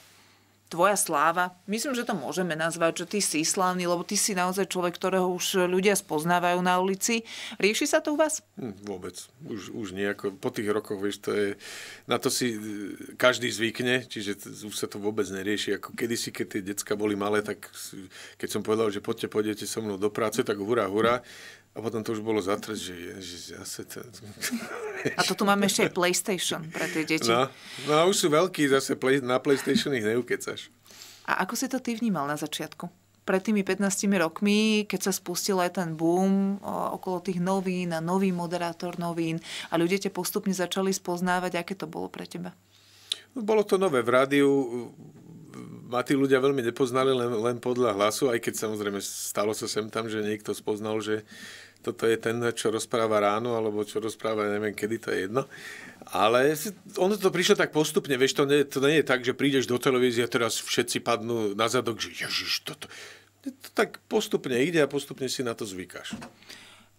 Speaker 1: tvoja sláva. Myslím, že to môžeme nazvať, že ty si slávny, lebo ty si naozaj človek, ktorého už ľudia spoznávajú na ulici. Rieši sa to u vás?
Speaker 2: Hm, vôbec. Už, už nejako. Po tých rokoch, vieš, to je... Na to si e, každý zvykne, čiže už sa to vôbec nerieši. Ako kedysi, keď tie decka boli malé, tak keď som povedal, že poďte, pôjdete so mnou do práce, tak hurá, hurá. A potom to už bolo zatrť, že ježiš, zase to...
Speaker 1: A to tu máme ešte aj PlayStation pre tie deti. No,
Speaker 2: no a už sú veľkí, zase play, na PlayStation ich neukecaš.
Speaker 1: A ako si to ty vnímal na začiatku? Pred tými 15 rokmi, keď sa spustil aj ten boom okolo tých novín a nový moderátor novín a ľudia ťa postupne začali spoznávať, aké to bolo pre teba?
Speaker 2: No, bolo to nové v rádiu, ma tí ľudia veľmi nepoznali len, len podľa hlasu, aj keď samozrejme stalo sa sem tam, že niekto spoznal, že toto je ten, čo rozpráva ráno, alebo čo rozpráva, neviem kedy, to je jedno. Ale ono to prišlo tak postupne, vieš, to nie, to nie je tak, že prídeš do televízie a teraz všetci padnú na zadok, že ježiš, toto... To tak postupne ide a postupne si na to zvykáš.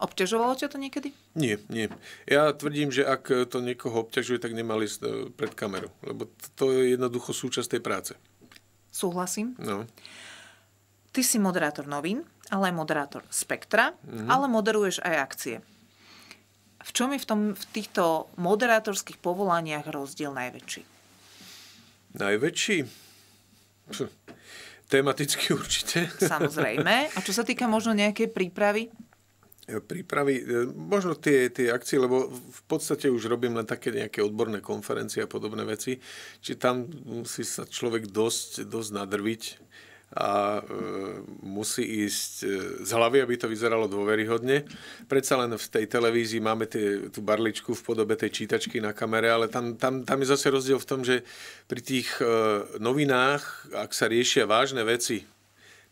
Speaker 2: Obťažovalo ťa to niekedy? Nie, nie. Ja tvrdím, že ak to niekoho obťažuje, tak nemali pred kamerou, lebo to je jednoducho súčasť tej práce
Speaker 1: súhlasím. No. Ty si moderátor novín, ale aj moderátor spektra, mm-hmm. ale moderuješ aj akcie. V čom je v, tom, v týchto moderátorských povolaniach rozdiel najväčší?
Speaker 2: Najväčší? Pch. Hm. Tematicky určite. Samozrejme.
Speaker 1: A čo sa týka možno nejakej prípravy?
Speaker 2: E, prípravy, e, možno tie, tie akcie, lebo v podstate už robím len také nejaké odborné konferencie a podobné veci, či tam musí sa človek dosť, dosť nadrviť a e, musí ísť e, z hlavy, aby to vyzeralo dôveryhodne. Predsa len v tej televízii máme tie, tú barličku v podobe tej čítačky na kamere, ale tam, tam, tam je zase rozdiel v tom, že pri tých e, novinách, ak sa riešia vážne veci,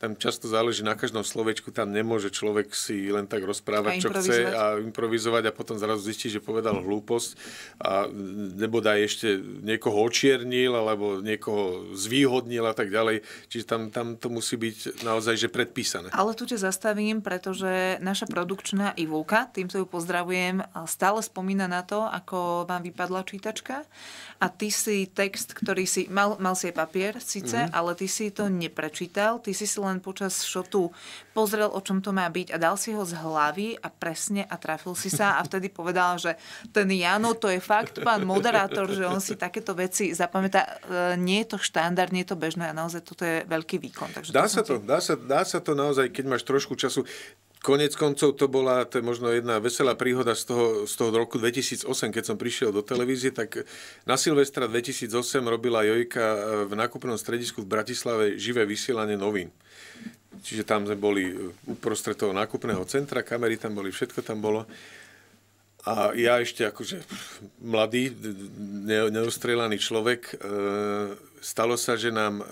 Speaker 2: tam často záleží na každom slovečku, tam nemôže človek si len tak rozprávať, čo chce a improvizovať a potom zrazu zistí, že povedal mhm. hlúposť a nebodaj ešte niekoho očiernil alebo niekoho zvýhodnil a tak ďalej. Čiže tam, tam to musí byť naozaj že predpísané.
Speaker 1: Ale tu ťa zastavím, pretože naša produkčná Ivulka, týmto ju pozdravujem, stále spomína na to, ako vám vypadla čítačka a ty si text, ktorý si, mal, mal si papier síce, mm-hmm. ale ty si to neprečítal, ty si si len len počas šotu pozrel, o čom to má byť a dal si ho z hlavy a presne a trafil si sa a vtedy povedal, že ten Jano, to je fakt pán moderátor, že on si takéto veci zapamätá. E, nie je to štandard, nie je to bežné a naozaj toto je veľký výkon. Takže dá, to sa ti...
Speaker 2: to, dá, sa, dá sa to naozaj, keď máš trošku času. Konec koncov to bola, to je možno jedna veselá príhoda z toho, z toho roku 2008, keď som prišiel do televízie, tak na Silvestra 2008 robila Jojka eh, v nákupnom stredisku v Bratislave živé vysielanie novín. Čiže tam sme boli uprostred toho nákupného centra, kamery tam boli, všetko tam bolo. A ja ešte akože mladý, neustrelaný človek, eh, stalo sa, že nám eh,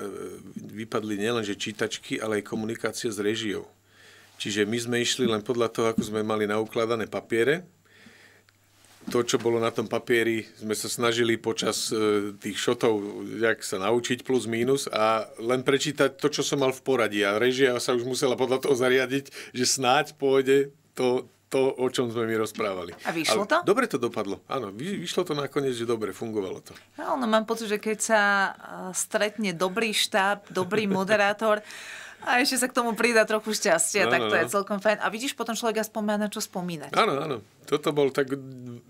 Speaker 2: vypadli nielenže čítačky, ale aj komunikácia s režiou Čiže my sme išli len podľa toho, ako sme mali naukladané papiere. To, čo bolo na tom papieri, sme sa snažili počas e, tých šotov, jak sa naučiť plus minus a len prečítať to, čo som mal v poradí. A režia sa už musela podľa toho zariadiť, že snáď pôjde to, to, o čom sme my rozprávali. A vyšlo Ale to? Dobre to dopadlo. Áno, vy, vyšlo to nakoniec, že dobre, fungovalo to.
Speaker 1: no, mám pocit, že keď sa e, stretne dobrý štáb, dobrý moderátor, a ešte sa k tomu pridá trochu šťastia, no, tak no, to no. je celkom fajn. A vidíš, potom človek aspoň má na čo spomínať. Áno,
Speaker 2: áno. Toto bol tak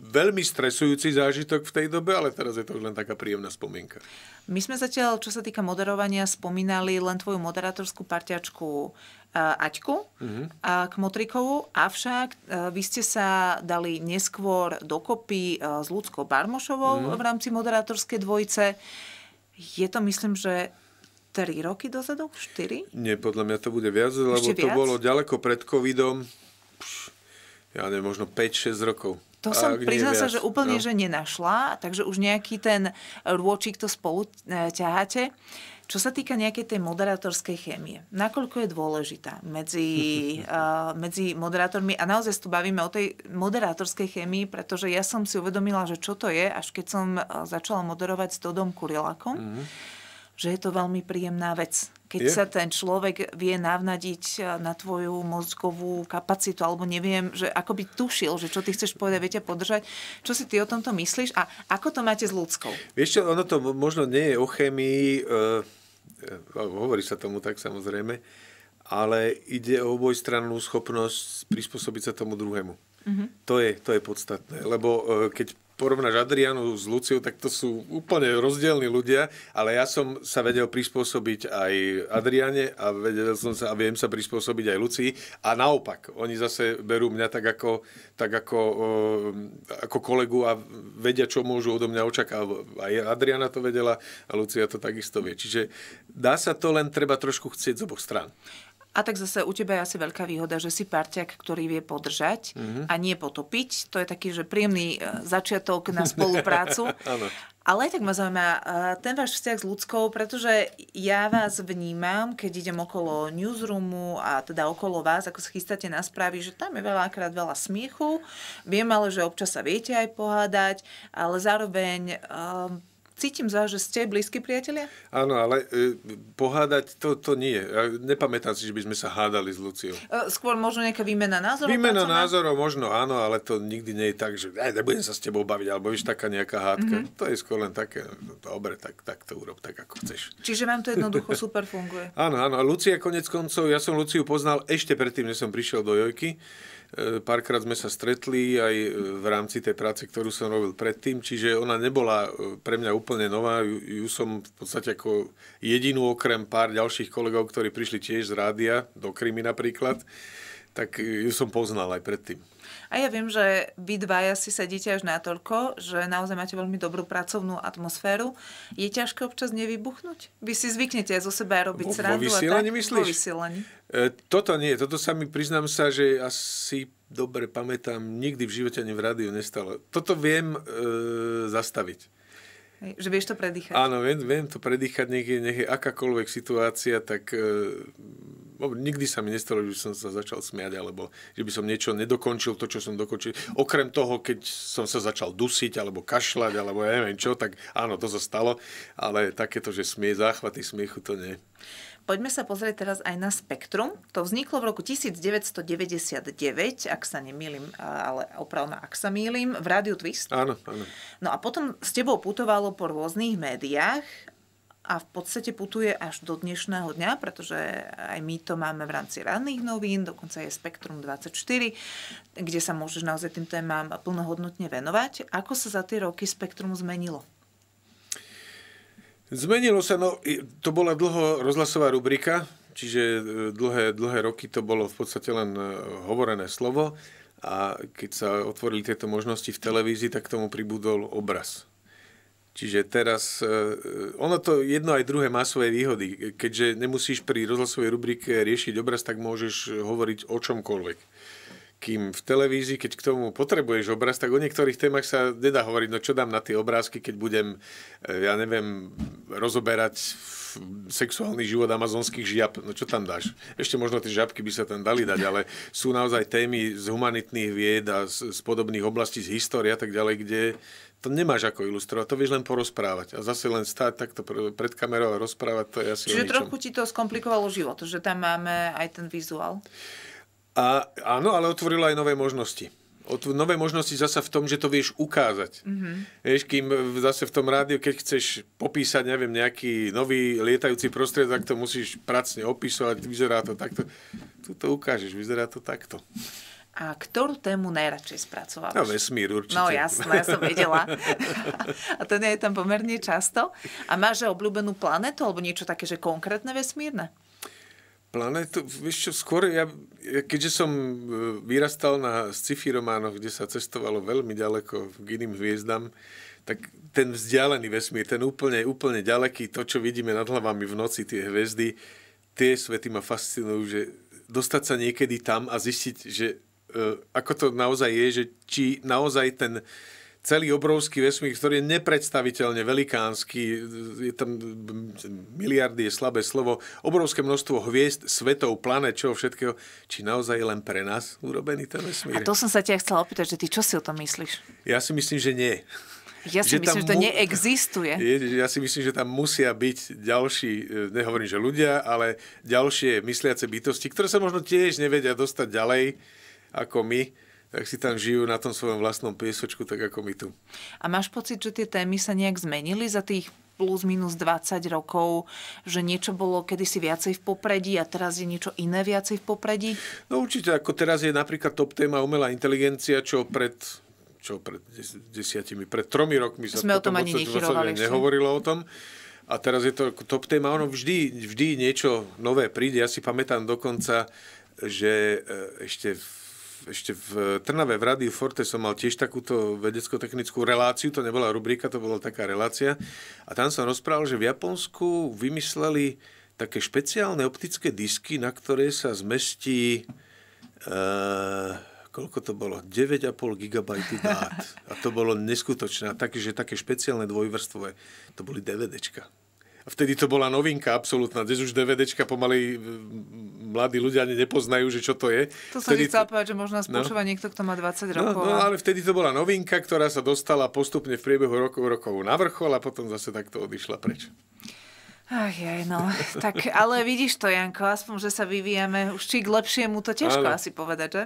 Speaker 2: veľmi stresujúci zážitok v tej dobe, ale teraz je to len taká príjemná spomienka.
Speaker 1: My sme zatiaľ, čo sa týka moderovania, spomínali len tvoju moderátorskú parťačku e, Aťku uh-huh. a Motrikovu, avšak e, vy ste sa dali neskôr dokopy e, s Ľudskou Barmošovou uh-huh. v rámci moderátorskej dvojice. Je to, myslím, že 3 roky dozadu? 4?
Speaker 2: Nie, podľa mňa to bude viac, lebo viac? to bolo ďaleko pred covidom. ja neviem, možno 5-6 rokov. To som priznal sa, že úplne no. že
Speaker 1: nenašla, takže už nejaký ten rôčik to spolu e, ťaháte. Čo sa týka nejakej tej moderátorskej chémie, nakoľko je dôležitá medzi, uh, medzi moderátormi, a naozaj tu bavíme o tej moderátorskej chémii, pretože ja som si uvedomila, že čo to je, až keď som e, začala moderovať s Todom Kurilakom, mm-hmm že je to veľmi príjemná vec. Keď je? sa ten človek vie navnadiť e, na tvoju mozgovú kapacitu, alebo neviem, že ako by tušil, že čo ty chceš povedať, viete podržať. Čo si ty o tomto myslíš a ako to máte s ľudskou?
Speaker 2: Vieš čo, ono to možno nie je o chemii, e, e, hovorí sa tomu tak samozrejme, ale ide o obojstrannú schopnosť prispôsobiť sa tomu druhému. Mm-hmm. To, je, to je podstatné, lebo e, keď porovnáš Adrianu s Luciou, tak to sú úplne rozdielni ľudia, ale ja som sa vedel prispôsobiť aj Adriane a vedel som sa a viem sa prispôsobiť aj Lucii a naopak, oni zase berú mňa tak ako, tak ako, eh, ako kolegu a vedia, čo môžu odo mňa očakávať. Aj Adriana to vedela a Lucia to takisto vie. Čiže dá sa to len treba trošku chcieť z oboch strán.
Speaker 1: A tak zase u teba je asi veľká výhoda, že si parťak, ktorý vie podržať mm-hmm. a nie potopiť. To je taký, že príjemný e, začiatok na spoluprácu. Ale aj tak ma zaujíma e, ten váš vzťah s ľudskou, pretože ja vás vnímam, keď idem okolo newsroomu a teda okolo vás, ako sa chystáte na správy, že tam je veľakrát veľa smiechu. Viem ale, že občas sa viete aj pohádať, ale zároveň um, cítim za, že ste blízki priatelia?
Speaker 2: Áno, ale e, pohádať to, to nie. Ja nepamätám si, že by sme sa hádali s Luciou. E,
Speaker 1: skôr možno nejaká výmena názorov? Výmena názorov
Speaker 2: možno áno, ale to nikdy nie je tak, že aj nebudem sa s tebou baviť, alebo vieš, taká nejaká hádka. Mm-hmm. To je skôr len také, no, dobre, tak, tak to urob tak, ako chceš.
Speaker 1: Čiže vám to jednoducho super funguje.
Speaker 2: áno, áno. A Lucia konec koncov, ja som Luciu poznal ešte predtým, než som prišiel do Jojky. E, párkrát sme sa stretli aj e, v rámci tej práce, ktorú som robil predtým, čiže ona nebola e, pre mňa úplne nová. Ju, ju som v podstate ako jedinú okrem pár ďalších kolegov, ktorí prišli tiež z rádia, do Krymy napríklad, tak ju som poznal aj predtým.
Speaker 1: A ja viem, že vy dvaja si sedíte až natoľko, že naozaj máte veľmi dobrú pracovnú atmosféru. Je ťažké občas nevybuchnúť? Vy si zvyknete zo seba robiť srandu. Vo vysielaní a myslíš? Vo vysielaní.
Speaker 2: E, toto nie, toto sa mi priznám sa, že asi dobre pamätám, nikdy v živote ani v rádiu nestalo. Toto viem e, zastaviť.
Speaker 1: Že vieš to predýchať.
Speaker 2: Áno, viem, viem to predýchať, nech je, nech je akákoľvek situácia, tak e, nikdy sa mi nestalo, že som sa začal smiať, alebo že by som niečo nedokončil, to, čo som dokončil. Okrem toho, keď som sa začal dusiť, alebo kašľať, alebo ja neviem čo, tak áno, to sa stalo, ale takéto, že smie, záchvaty smiechu, to nie.
Speaker 1: Poďme sa pozrieť teraz aj na spektrum. To vzniklo v roku 1999, ak sa nemýlim, ale opravná, ak sa mýlim, v Radio Twist. Áno, áno. No a potom s tebou putovalo po rôznych médiách a v podstate putuje až do dnešného dňa, pretože aj my to máme v rámci ranných novín, dokonca je Spektrum 24, kde sa môžeš naozaj tým témam plnohodnotne venovať. Ako sa za tie roky Spektrum zmenilo?
Speaker 2: Zmenilo sa, no to bola dlho rozhlasová rubrika, čiže e, dlhé, dlhé roky to bolo v podstate len e, hovorené slovo a keď sa otvorili tieto možnosti v televízii, tak tomu pribudol obraz. Čiže teraz, e, e, ono to jedno aj druhé má svoje výhody. Keďže nemusíš pri rozhlasovej rubrike riešiť obraz, tak môžeš hovoriť o čomkoľvek. Kým v televízii, keď k tomu potrebuješ obraz, tak o niektorých témach sa nedá hovoriť, no čo dám na tie obrázky, keď budem, e, ja neviem, rozoberať sexuálny život amazonských žiab, no čo tam dáš? Ešte možno tie žabky by sa tam dali dať, ale sú naozaj témy z humanitných vied a z, z podobných oblastí, z histórie a tak ďalej, kde to nemáš ako ilustrovať, to vieš len porozprávať. A zase len stáť takto pred kamerou a rozprávať, to je asi Čiže trochu
Speaker 1: ti to skomplikovalo život, že tam máme aj ten vizuál.
Speaker 2: A, áno, ale otvorilo aj nové možnosti. Otv- nové možnosti zasa v tom, že to vieš ukázať. Mm-hmm. Vieš, kým e, zase v tom rádiu, keď chceš popísať, neviem, nejaký nový lietajúci prostried, tak to musíš pracne opisovať, vyzerá to takto. Tu to ukážeš, vyzerá to takto.
Speaker 1: A ktorú tému najradšej spracovávaš? No vesmír
Speaker 2: určite. No jasné, ja som vedela.
Speaker 1: a to nie je tam pomerne často. A máš obľúbenú planetu alebo niečo také, že konkrétne vesmírne?
Speaker 2: Planetu, vieš čo, skôr ja, keďže som e, vyrastal na sci-fi románoch, kde sa cestovalo veľmi ďaleko k iným hviezdam, tak ten vzdialený vesmír, ten úplne, úplne ďaleký, to, čo vidíme nad hlavami v noci, tie hviezdy, tie svety ma fascinujú, že dostať sa niekedy tam a zistiť, že E, ako to naozaj je, že či naozaj ten celý obrovský vesmír, ktorý je nepredstaviteľne velikánsky, je tam miliardy, je slabé slovo, obrovské množstvo hviezd, svetov, planet, čoho všetkého, či naozaj je len pre nás urobený ten vesmír. A to
Speaker 1: som sa ťa chcela opýtať, že ty čo si o tom myslíš?
Speaker 2: Ja si myslím, že nie. Ja si že myslím, že to mu...
Speaker 1: neexistuje.
Speaker 2: Ja si myslím, že tam musia byť ďalší, e, nehovorím, že ľudia, ale ďalšie mysliace bytosti, ktoré sa možno tiež nevedia dostať ďalej ako my, tak si tam žijú na tom svojom vlastnom piesočku, tak ako my tu.
Speaker 1: A máš pocit, že tie témy sa nejak zmenili za tých plus minus 20 rokov, že niečo bolo kedysi viacej v popredí a teraz je niečo iné viacej v popredí?
Speaker 2: No určite, ako teraz je napríklad top téma umelá inteligencia, čo pred čo pred desiatimi, pred tromi rokmi sa Sme o tom ani nehovorilo o tom. A teraz je to top téma, ono vždy, vždy niečo nové príde. Ja si pamätám dokonca, že e, ešte v ešte v eh, Trnave v Radiu Forte som mal tiež takúto vedecko-technickú reláciu, to nebola rubrika, to bola taká relácia. A tam som rozprával, že v Japonsku vymysleli také špeciálne optické disky, na ktoré sa zmestí... E, koľko to bolo? 9,5 GB dát. A to bolo neskutočné. Takže také špeciálne dvojvrstvové. To boli DVDčka vtedy to bola novinka absolútna. Dnes už DVDčka pomaly mladí ľudia ani nepoznajú, že čo to je. To som chcel chcela povedať,
Speaker 1: že možno spúšťa no. niekto, kto má 20 no, rokov. No, no, ale
Speaker 2: vtedy to bola novinka, ktorá sa dostala postupne v priebehu rokov, rokov na vrchol a potom zase takto odišla preč.
Speaker 1: Ach jaj, no. Tak, ale vidíš to, Janko, aspoň, že sa vyvíjame už či k lepšiemu, to ťažko ale... asi povedať, že?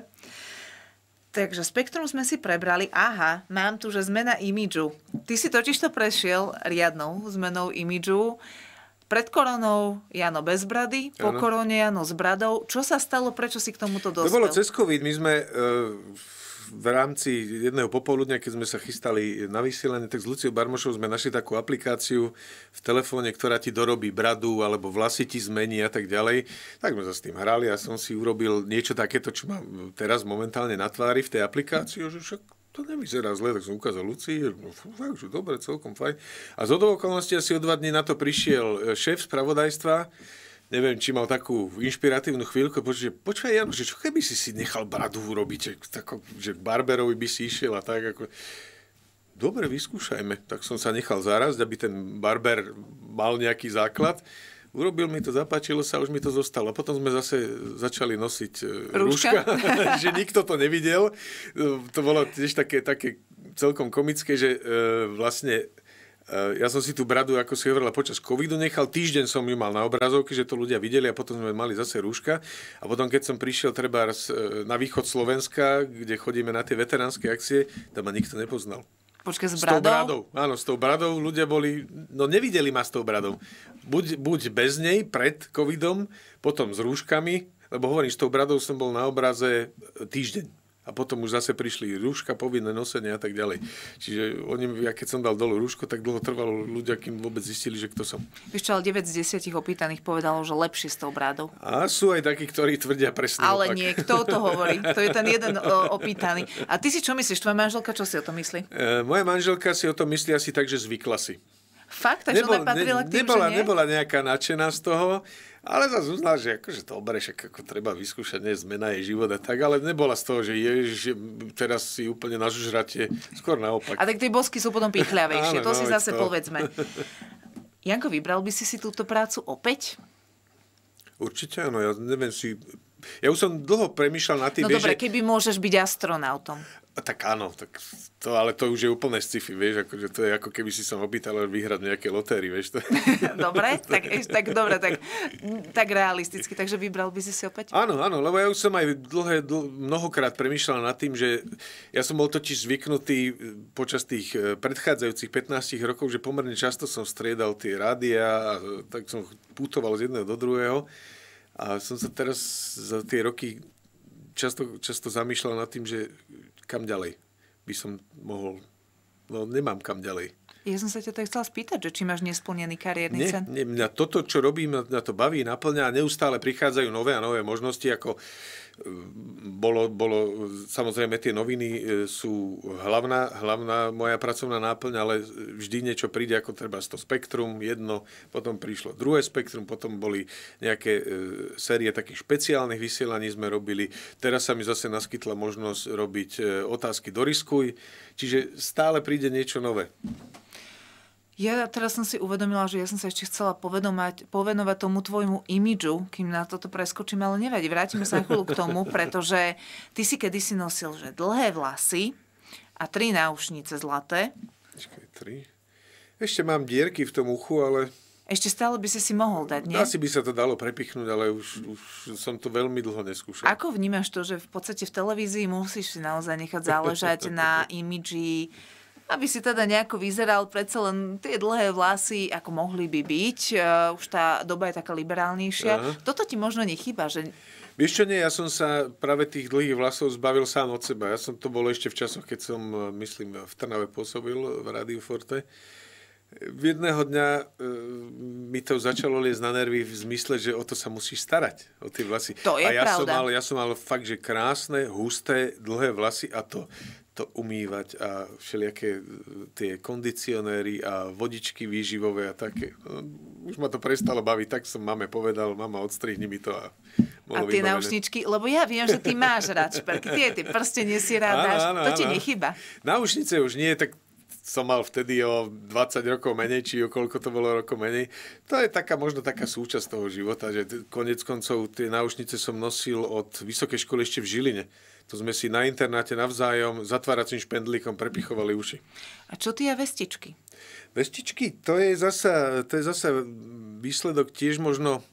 Speaker 1: Takže spektrum sme si prebrali. Aha, mám tu, že zmena imidžu. Ty si totiž to prešiel riadnou zmenou imidžu. Pred koronou Jano bez brady, po ano. korone Jano s bradou. Čo sa stalo, prečo si k tomuto dostal? To bolo cez
Speaker 2: COVID. My sme... Uh v rámci jedného popoludňa, keď sme sa chystali na vysielanie, tak s Luciou Barmošou sme našli takú aplikáciu v telefóne, ktorá ti dorobí bradu alebo vlasy ti zmení a tak ďalej. Tak sme sa s tým hrali a som si urobil niečo takéto, čo mám teraz momentálne na tvári v tej aplikácii, že však to nevyzerá zle, tak som ukázal Luci, no, fakt, že dobre, celkom fajn. A z okolností asi o dva dní na to prišiel šéf spravodajstva, neviem, či mal takú inšpiratívnu chvíľku, že počkaj, Jano, že čo keby si si nechal bradu urobiť, tako, že barberovi by si išiel a tak, ako... Dobre, vyskúšajme. Tak som sa nechal zarazť, aby ten barber mal nejaký základ. Urobil mi to, zapáčilo sa, už mi to zostalo. A potom sme zase začali nosiť e, rúška, rúška že nikto to nevidel. E, to bolo tiež také, také celkom komické, že e, vlastne Eh, ja som si tú bradu, ako si hovorila, počas covidu nechal, týždeň som ju mal na obrazovky, že to ľudia videli a potom sme mali zase rúška. A potom, keď som prišiel treba eh, na východ Slovenska, kde chodíme na tie veteránske akcie, tam ma nikto nepoznal.
Speaker 1: Počkaj, s bradou? S tou bradou,
Speaker 2: áno, s tou bradou ľudia boli, no nevideli ma s tou bradou. Buď, buď bez nej, pred covidom, potom s rúškami, lebo hovorím, s tou bradou som bol na obraze eh, týždeň a potom už zase prišli rúška, povinné nosenie a tak ďalej. Čiže oni, ja keď som dal dolu rúško, tak dlho trvalo ľudia, kým vôbec zistili, že kto som.
Speaker 1: Vieš čo, ale 9 z 10 opýtaných povedalo, že lepšie s tou brádou.
Speaker 2: A sú aj takí, ktorí tvrdia presne Ale opak. nie, kto to hovorí? To je ten jeden opýtaný.
Speaker 1: A ty si čo myslíš? Tvoja manželka čo si o tom myslí?
Speaker 2: E, moja manželka si o tom myslí asi tak, že zvykla si.
Speaker 1: Fakt? Takže nebol, ona patrila ne, k tým, nebola, že nie? Nebola
Speaker 2: nejaká nadšená z toho, ale zase uznala, že akože dobre, však ako treba vyskúšať, nie zmena je život a tak, ale nebola z toho, že že teraz si úplne na žužrate, skôr naopak. A
Speaker 1: tak tie bosky sú potom pichľavejšie, to no, si zase to. povedzme. Janko, vybral by si si túto prácu opäť?
Speaker 2: Určite áno, ja neviem si... Ja už som dlho premýšľal na tým... No dobre, že...
Speaker 1: keby môžeš byť astronautom.
Speaker 2: Tak áno, tak to, ale to už je úplne sci-fi, vieš, že akože to je ako keby si som opýtal vyhrať nejaké lotéry, vieš. To... dobre, tak, eh, tak, dobre, tak,
Speaker 1: mm, tak realisticky, takže vybral by si si opäť?
Speaker 2: Áno, áno, lebo ja už som aj dlhé, dl- mnohokrát premyšľal nad tým, že ja som bol totiž zvyknutý eh, počas tých eh, predchádzajúcich 15 rokov, že pomerne často som striedal tie rádia, a tak som putoval z jedného do druhého a som sa teraz za tie roky často, často zamýšľal nad tým, že kam ďalej by som mohol... No nemám kam ďalej.
Speaker 1: Ja som sa ťa tak chcela spýtať, že či máš nesplnený kariérny ne, sen.
Speaker 2: Ne, mňa toto, čo robím, mňa to baví, naplňa a neustále prichádzajú nové a nové možnosti, ako bolo, bolo, samozrejme tie noviny e, sú hlavná, hlavná moja pracovná náplň, ale vždy niečo príde, ako treba to spektrum, jedno, potom prišlo druhé spektrum, potom boli nejaké e, série takých špeciálnych vysielaní sme robili. Teraz sa mi zase naskytla možnosť robiť e, otázky do Riskuj, čiže stále príde niečo nové.
Speaker 1: Ja teraz som si uvedomila, že ja som sa ešte chcela povedomať, povenovať tomu tvojmu imidžu, kým na toto preskočím, ale nevadí, vrátime sa chvíľu k tomu, pretože ty si kedysi nosil že dlhé vlasy a tri náušnice zlaté.
Speaker 2: Počkaj, tri? Ešte mám dierky v tom uchu, ale... Ešte stále by
Speaker 1: si si mohol dať, nie? Asi
Speaker 2: by sa to dalo prepichnúť, ale už, už som to veľmi dlho neskúšal. Ako
Speaker 1: vnímaš to, že v podstate v televízii musíš si naozaj nechať záležať na imidži aby si teda nejako vyzeral, predsa len tie dlhé vlasy, ako mohli by byť, e, už tá doba je taká liberálnejšia. Uh-huh. Toto ti možno nechýba, že
Speaker 2: Vieš čo, nie, ja som sa práve tých dlhých vlasov zbavil sám od seba. Ja som to bol ešte v časoch, keď som, e, myslím, v Trnave pôsobil v Rádiu Forte v jedného dňa e, mi to začalo liesť na nervy v zmysle, že o to sa musíš starať, o tie vlasy. To je a ja som, mal, ja som mal fakt, že krásne, husté, dlhé vlasy a to, to umývať a všelijaké e, tie kondicionéry a vodičky výživové a také. No, už ma to prestalo baviť, tak som mame povedal, mama, odstrihni mi to a A tie vybavené. naušničky,
Speaker 1: lebo ja viem, že ty máš rád šperky, tie, tie prstenie si rád áno, áno, to áno. ti nechyba.
Speaker 2: Náušnice už nie, tak som mal vtedy o 20 rokov menej, či o koľko to bolo rokov menej. To je taká, možno taká súčasť toho života, že konec koncov tie náušnice som nosil od vysokej školy ešte v Žiline. To sme si na internáte navzájom zatváracím špendlíkom prepichovali uši. A čo tie vestičky? Vestičky, to je zasa, to je zasa výsledok tiež možno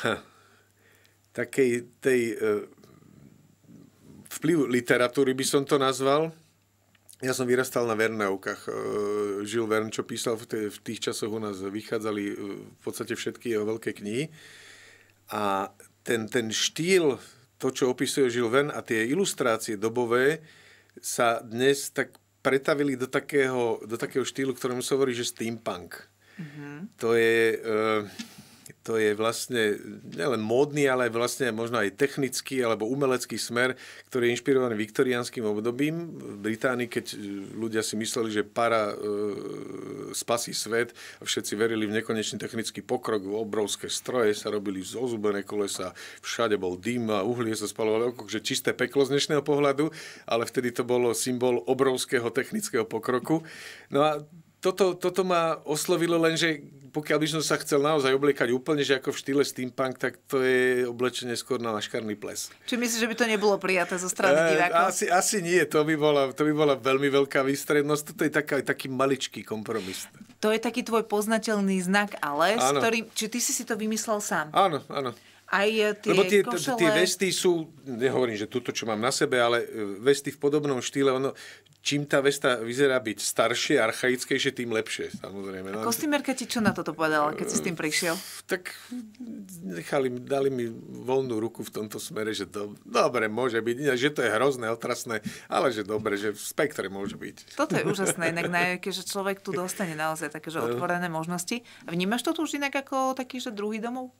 Speaker 2: ha, takej tej e, vplyv literatúry by som to nazval, ja som vyrastal na Vernaukách. Ehm, žil Vern, čo písal v tých časoch u nás, vychádzali ehm, v podstate všetky jeho veľké knihy. A ten, ten štýl, to, čo opisuje Žil Vern a tie ilustrácie dobové, sa dnes tak pretavili do takého, do takého štýlu, ktorému sa hovorí, že steampunk. Mm-hmm. To je... Uh to je vlastne nielen módny, ale vlastne možno aj technický alebo umelecký smer, ktorý je inšpirovaný viktoriánskym obdobím. V Británii, keď e, ľudia si mysleli, že para e, spasí svet a všetci verili v nekonečný technický pokrok, v obrovské stroje sa robili z ozubené kolesa, všade bol dym a uhlie sa spalovalo okolo, že čisté peklo z dnešného pohľadu, ale vtedy to bolo symbol obrovského technického pokroku. No a toto, toto ma oslovilo len, že pokiaľ by som sa chcel naozaj obliekať úplne, že ako v štýle steampunk, tak to je oblečenie skôr na naškarný ples.
Speaker 1: Či myslíš, že by to nebolo prijaté zo strany e, divákov?
Speaker 2: Asi, asi nie, to by, bola, to by bola veľmi veľká výstrednosť. Toto je taká, taký maličký kompromis.
Speaker 1: To je taký tvoj poznateľný znak, ale, ktorý, či ty si si to vymyslel sám?
Speaker 2: Áno, áno.
Speaker 1: Aj e, tie Lebo tie, košele... tie vesty
Speaker 2: sú, nehovorím, že toto, čo mám na sebe, ale e, vesty v podobnom štýle, ono, čím tá vesta vyzerá byť staršie, archaickejšie, tým lepšie, samozrejme. No. A kostýmerka
Speaker 1: ti čo na toto povedala, keď si s tým prišiel?
Speaker 2: Tak nechali, dali mi voľnú ruku v tomto smere, že do, dobre, môže byť, že to je hrozné, otrasné, ale že dobre, že v spektre môže byť. Toto je úžasné, inak na
Speaker 1: že človek tu dostane naozaj také, že otvorené možnosti. Vnímaš to tu už inak ako taký, že druhý domov?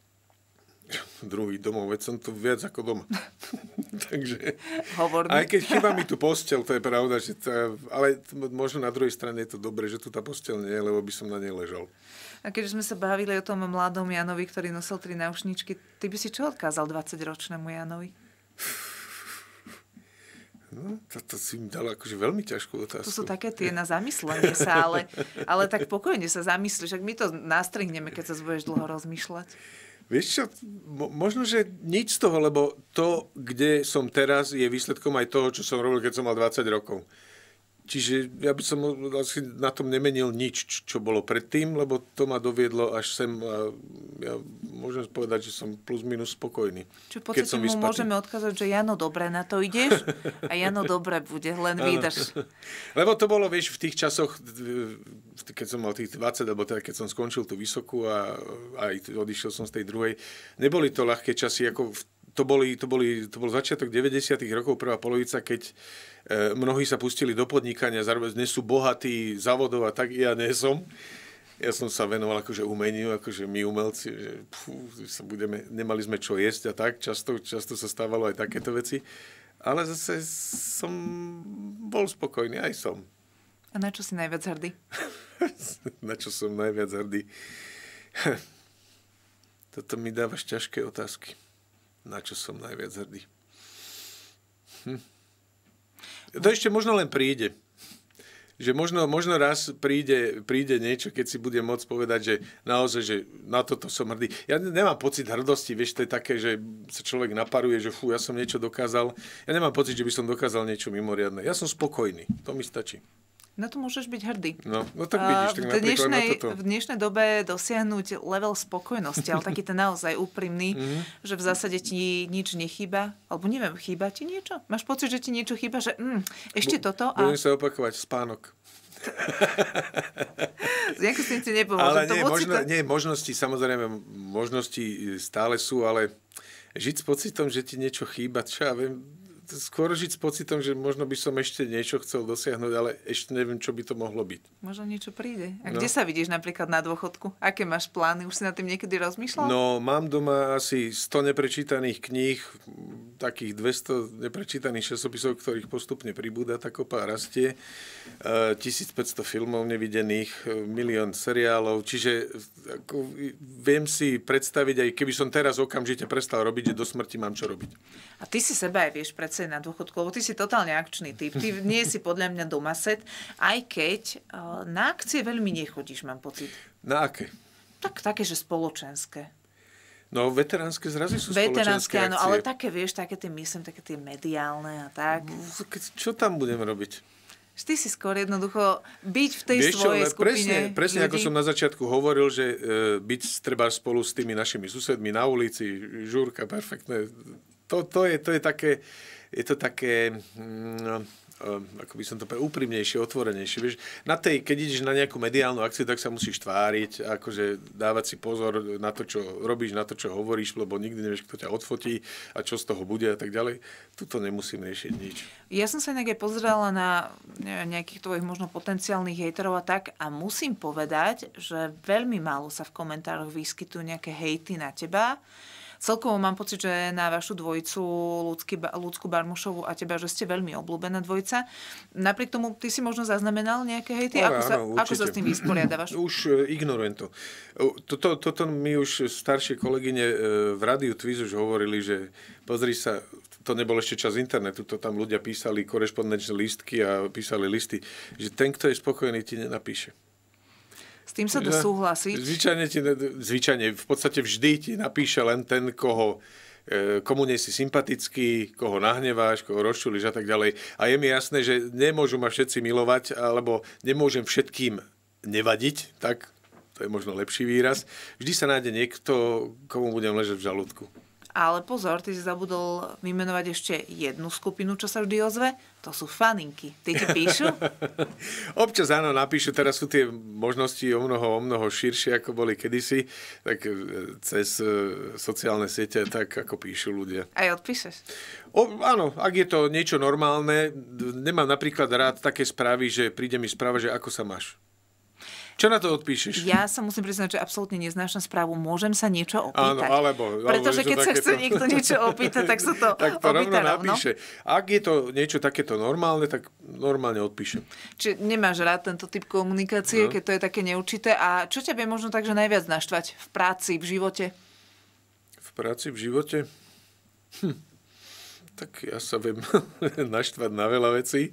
Speaker 2: druhý domov, veď som tu viac ako doma. Takže, Hovorný. aj keď chyba mi tu postel, to je pravda, že to, ale možno na druhej strane je to dobré, že tu tá postel nie je, lebo by som na nej ležal.
Speaker 1: A keďže sme sa bavili o tom mladom Janovi, ktorý nosil tri náušničky, ty by si čo odkázal 20-ročnému Janovi?
Speaker 2: No, to, to si mi dal akože veľmi ťažkú otázku. To sú také tie na
Speaker 1: zamyslenie sa, ale, ale tak pokojne sa zamyslíš, ak my to nastrihneme, keď sa budeš dlho rozmýšľať.
Speaker 2: Vieš čo, možno, že nič z toho, lebo to, kde som teraz, je výsledkom aj toho, čo som robil, keď som mal 20 rokov. Čiže ja by som vlastne na tom nemenil nič, čo bolo predtým, lebo to ma doviedlo až sem a ja môžem povedať, že som plus minus spokojný. Čo v podstate mu vyspatý. môžeme
Speaker 1: odkázať, že Jano, dobre, na to ideš a Jano, dobre bude, len vydaš.
Speaker 2: Lebo to bolo, vieš, v tých časoch, keď som mal tých 20, alebo teda keď som skončil tú vysokú a aj odišiel som z tej druhej, neboli to ľahké časy, ako v to, boli, to, boli, to bol začiatok 90. rokov, prvá polovica, keď e, mnohí sa pustili do podnikania, zároveň dnes sú bohatí závodov a tak ja nie som. Ja som sa venoval akože umeniu, akože my umelci, že pfú, sa budeme, nemali sme čo jesť a tak, často, často sa stávalo aj takéto veci. Ale zase som bol spokojný, aj som. A
Speaker 1: na čo si najviac hrdý?
Speaker 2: na čo som najviac hrdý? Toto mi dávaš ťažké otázky na čo som najviac hrdý. Hm. To ešte možno len príde. Že možno, možno raz príde, príde niečo, keď si budem môcť povedať, že naozaj, že na toto som hrdý. Ja nemám pocit hrdosti, vieš, to je také, že sa človek naparuje, že fú, ja som niečo dokázal. Ja nemám pocit, že by som dokázal niečo mimoriadne. Ja som spokojný, to mi stačí. Na to
Speaker 1: môžeš byť hrdý.
Speaker 2: No, no tak vidíš, tak v dnešnej, na toto. v
Speaker 1: dnešnej dobe dosiahnuť level spokojnosti, ale taký ten naozaj úprimný, mm-hmm. že v zásade ti nič nechýba, alebo neviem, chýba ti niečo? Máš pocit, že ti niečo chýba, že mm, ešte Bu- toto? A... Budem sa
Speaker 2: opakovať, spánok.
Speaker 1: Nejako si nepomôžem. Ale nie, možno, to... nie,
Speaker 2: možnosti, samozrejme, možnosti stále sú, ale žiť s pocitom, že ti niečo chýba, čo ja viem, skôr žiť s pocitom, že možno by som ešte niečo chcel dosiahnuť, ale ešte neviem, čo by to mohlo byť.
Speaker 1: Možno niečo príde. A no. kde sa vidíš napríklad na dôchodku? Aké máš plány? Už si nad tým niekedy rozmýšľal? No,
Speaker 2: mám doma asi 100 neprečítaných kníh, takých 200 neprečítaných časopisov, ktorých postupne pribúda, tak opa rastie. 1500 e, filmov nevidených, e, milión seriálov, čiže ako, viem si predstaviť, aj keby som teraz okamžite prestal robiť, že do smrti mám čo robiť.
Speaker 1: A ty si seba aj vieš predstaviť viacej na dôchodku, lebo ty si totálne akčný typ. Ty nie si podľa mňa domaset, aj keď eh, na akcie veľmi nechodíš, mám pocit. Na aké? Tak také, že spoločenské.
Speaker 2: No, veteránske zrazy sú veteránske, áno, ale také,
Speaker 1: vieš, také tie, myslím, také tie mediálne a tak.
Speaker 2: Mm, čo tam budem robiť?
Speaker 1: Ty si skôr jednoducho byť v tej Vieš čo, skupine. Presne, presne ľudí. ako som na
Speaker 2: začiatku hovoril, že e, byť treba spolu s tými našimi susedmi na ulici, žúrka, perfektné. To, to, je, to je také je to také... Mm, no, um, ako by som to povedal, úprimnejšie, otvorenejšie. Vieš, na tej, keď ideš na nejakú mediálnu akciu, tak sa musíš tváriť, akože dávať si pozor na to, čo robíš, na to, čo hovoríš, lebo nikdy nevieš, kto ťa odfotí a čo z toho bude a tak ďalej. Tuto nemusím riešiť nič.
Speaker 1: Ja som sa inak aj pozerala na nejakých tvojich možno potenciálnych hejterov a tak a musím povedať, že veľmi málo sa v komentároch vyskytujú nejaké hejty na teba Celkovo mám pocit, že na vašu dvojicu Ľudsky, Ľudsku Barmušovu a teba, že ste veľmi obľúbená dvojica. Napriek tomu, ty si možno zaznamenal nejaké hejty? Ale, ako, sa, ako sa s tým vysporiadávaš?
Speaker 2: Už e, ignorujem to. Toto, toto mi už staršie kolegyne e, v rádiu Twiz už hovorili, že pozri sa, to nebol ešte čas internetu, to tam ľudia písali korešpondenčné listky a písali listy, že ten, kto je spokojný, ti nenapíše.
Speaker 1: S tým sa dá súhlasiť. Zvyčajne, ti,
Speaker 2: zvyčajne, v podstate vždy ti napíše len ten, koho e, komu nie si sympatický, koho nahneváš, koho rozčuliš a tak ďalej. A je mi jasné, že nemôžu ma všetci milovať, alebo nemôžem všetkým nevadiť, tak to je možno lepší výraz. Vždy sa nájde niekto, komu budem ležať v žalúdku.
Speaker 1: Ale pozor, ty si zabudol vymenovať ešte jednu skupinu, čo sa vždy ozve. To sú faninky. Ty ti píšu?
Speaker 2: Občas áno, napíšu. Teraz sú tie možnosti o mnoho, o mnoho širšie, ako boli kedysi. Tak e, cez e, sociálne siete, tak ako píšu ľudia. Aj odpíšeš? O, áno, ak je to niečo normálne. Nemám napríklad rád také správy, že príde mi správa, že ako sa máš. Čo na to odpíšeš?
Speaker 1: Ja sa musím priznať, že absolútne neznášam správu. Môžem sa niečo opýtať. Áno, alebo... alebo Pretože keď sa chce to... niekto niečo opýtať, tak sa to Tak to rovno no. napíše.
Speaker 2: Ak je to niečo takéto normálne, tak normálne odpíšem.
Speaker 1: Čiže nemáš rád tento typ komunikácie, no. keď to je také neurčité. A čo ťa vie možno tak, že najviac naštvať v práci, v živote?
Speaker 2: V práci, v živote? Hm. Tak ja sa viem naštvať na veľa vecí. E,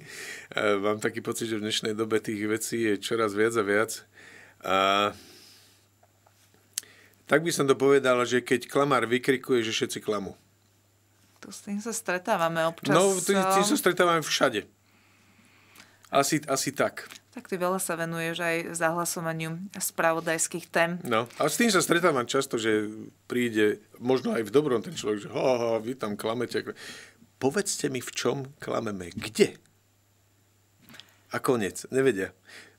Speaker 2: mám taký pocit, že v dnešnej dobe tých vecí je čoraz viac a viac. A tak by som to povedal, že keď klamár vykrikuje, že všetci klamú.
Speaker 1: To s tým sa stretávame občas. No, tým, tým um, sa
Speaker 2: stretávame všade. Asi, asi tak.
Speaker 1: Tak ty veľa sa venuješ aj zahlasovaniu spravodajských tém.
Speaker 2: No, a s tým sa stretávam často, že príde, možno aj v dobrom ten človek, že ho, ho, vy tam klamete. Povedzte mi, v čom klameme. Kde? A konec. Nevedia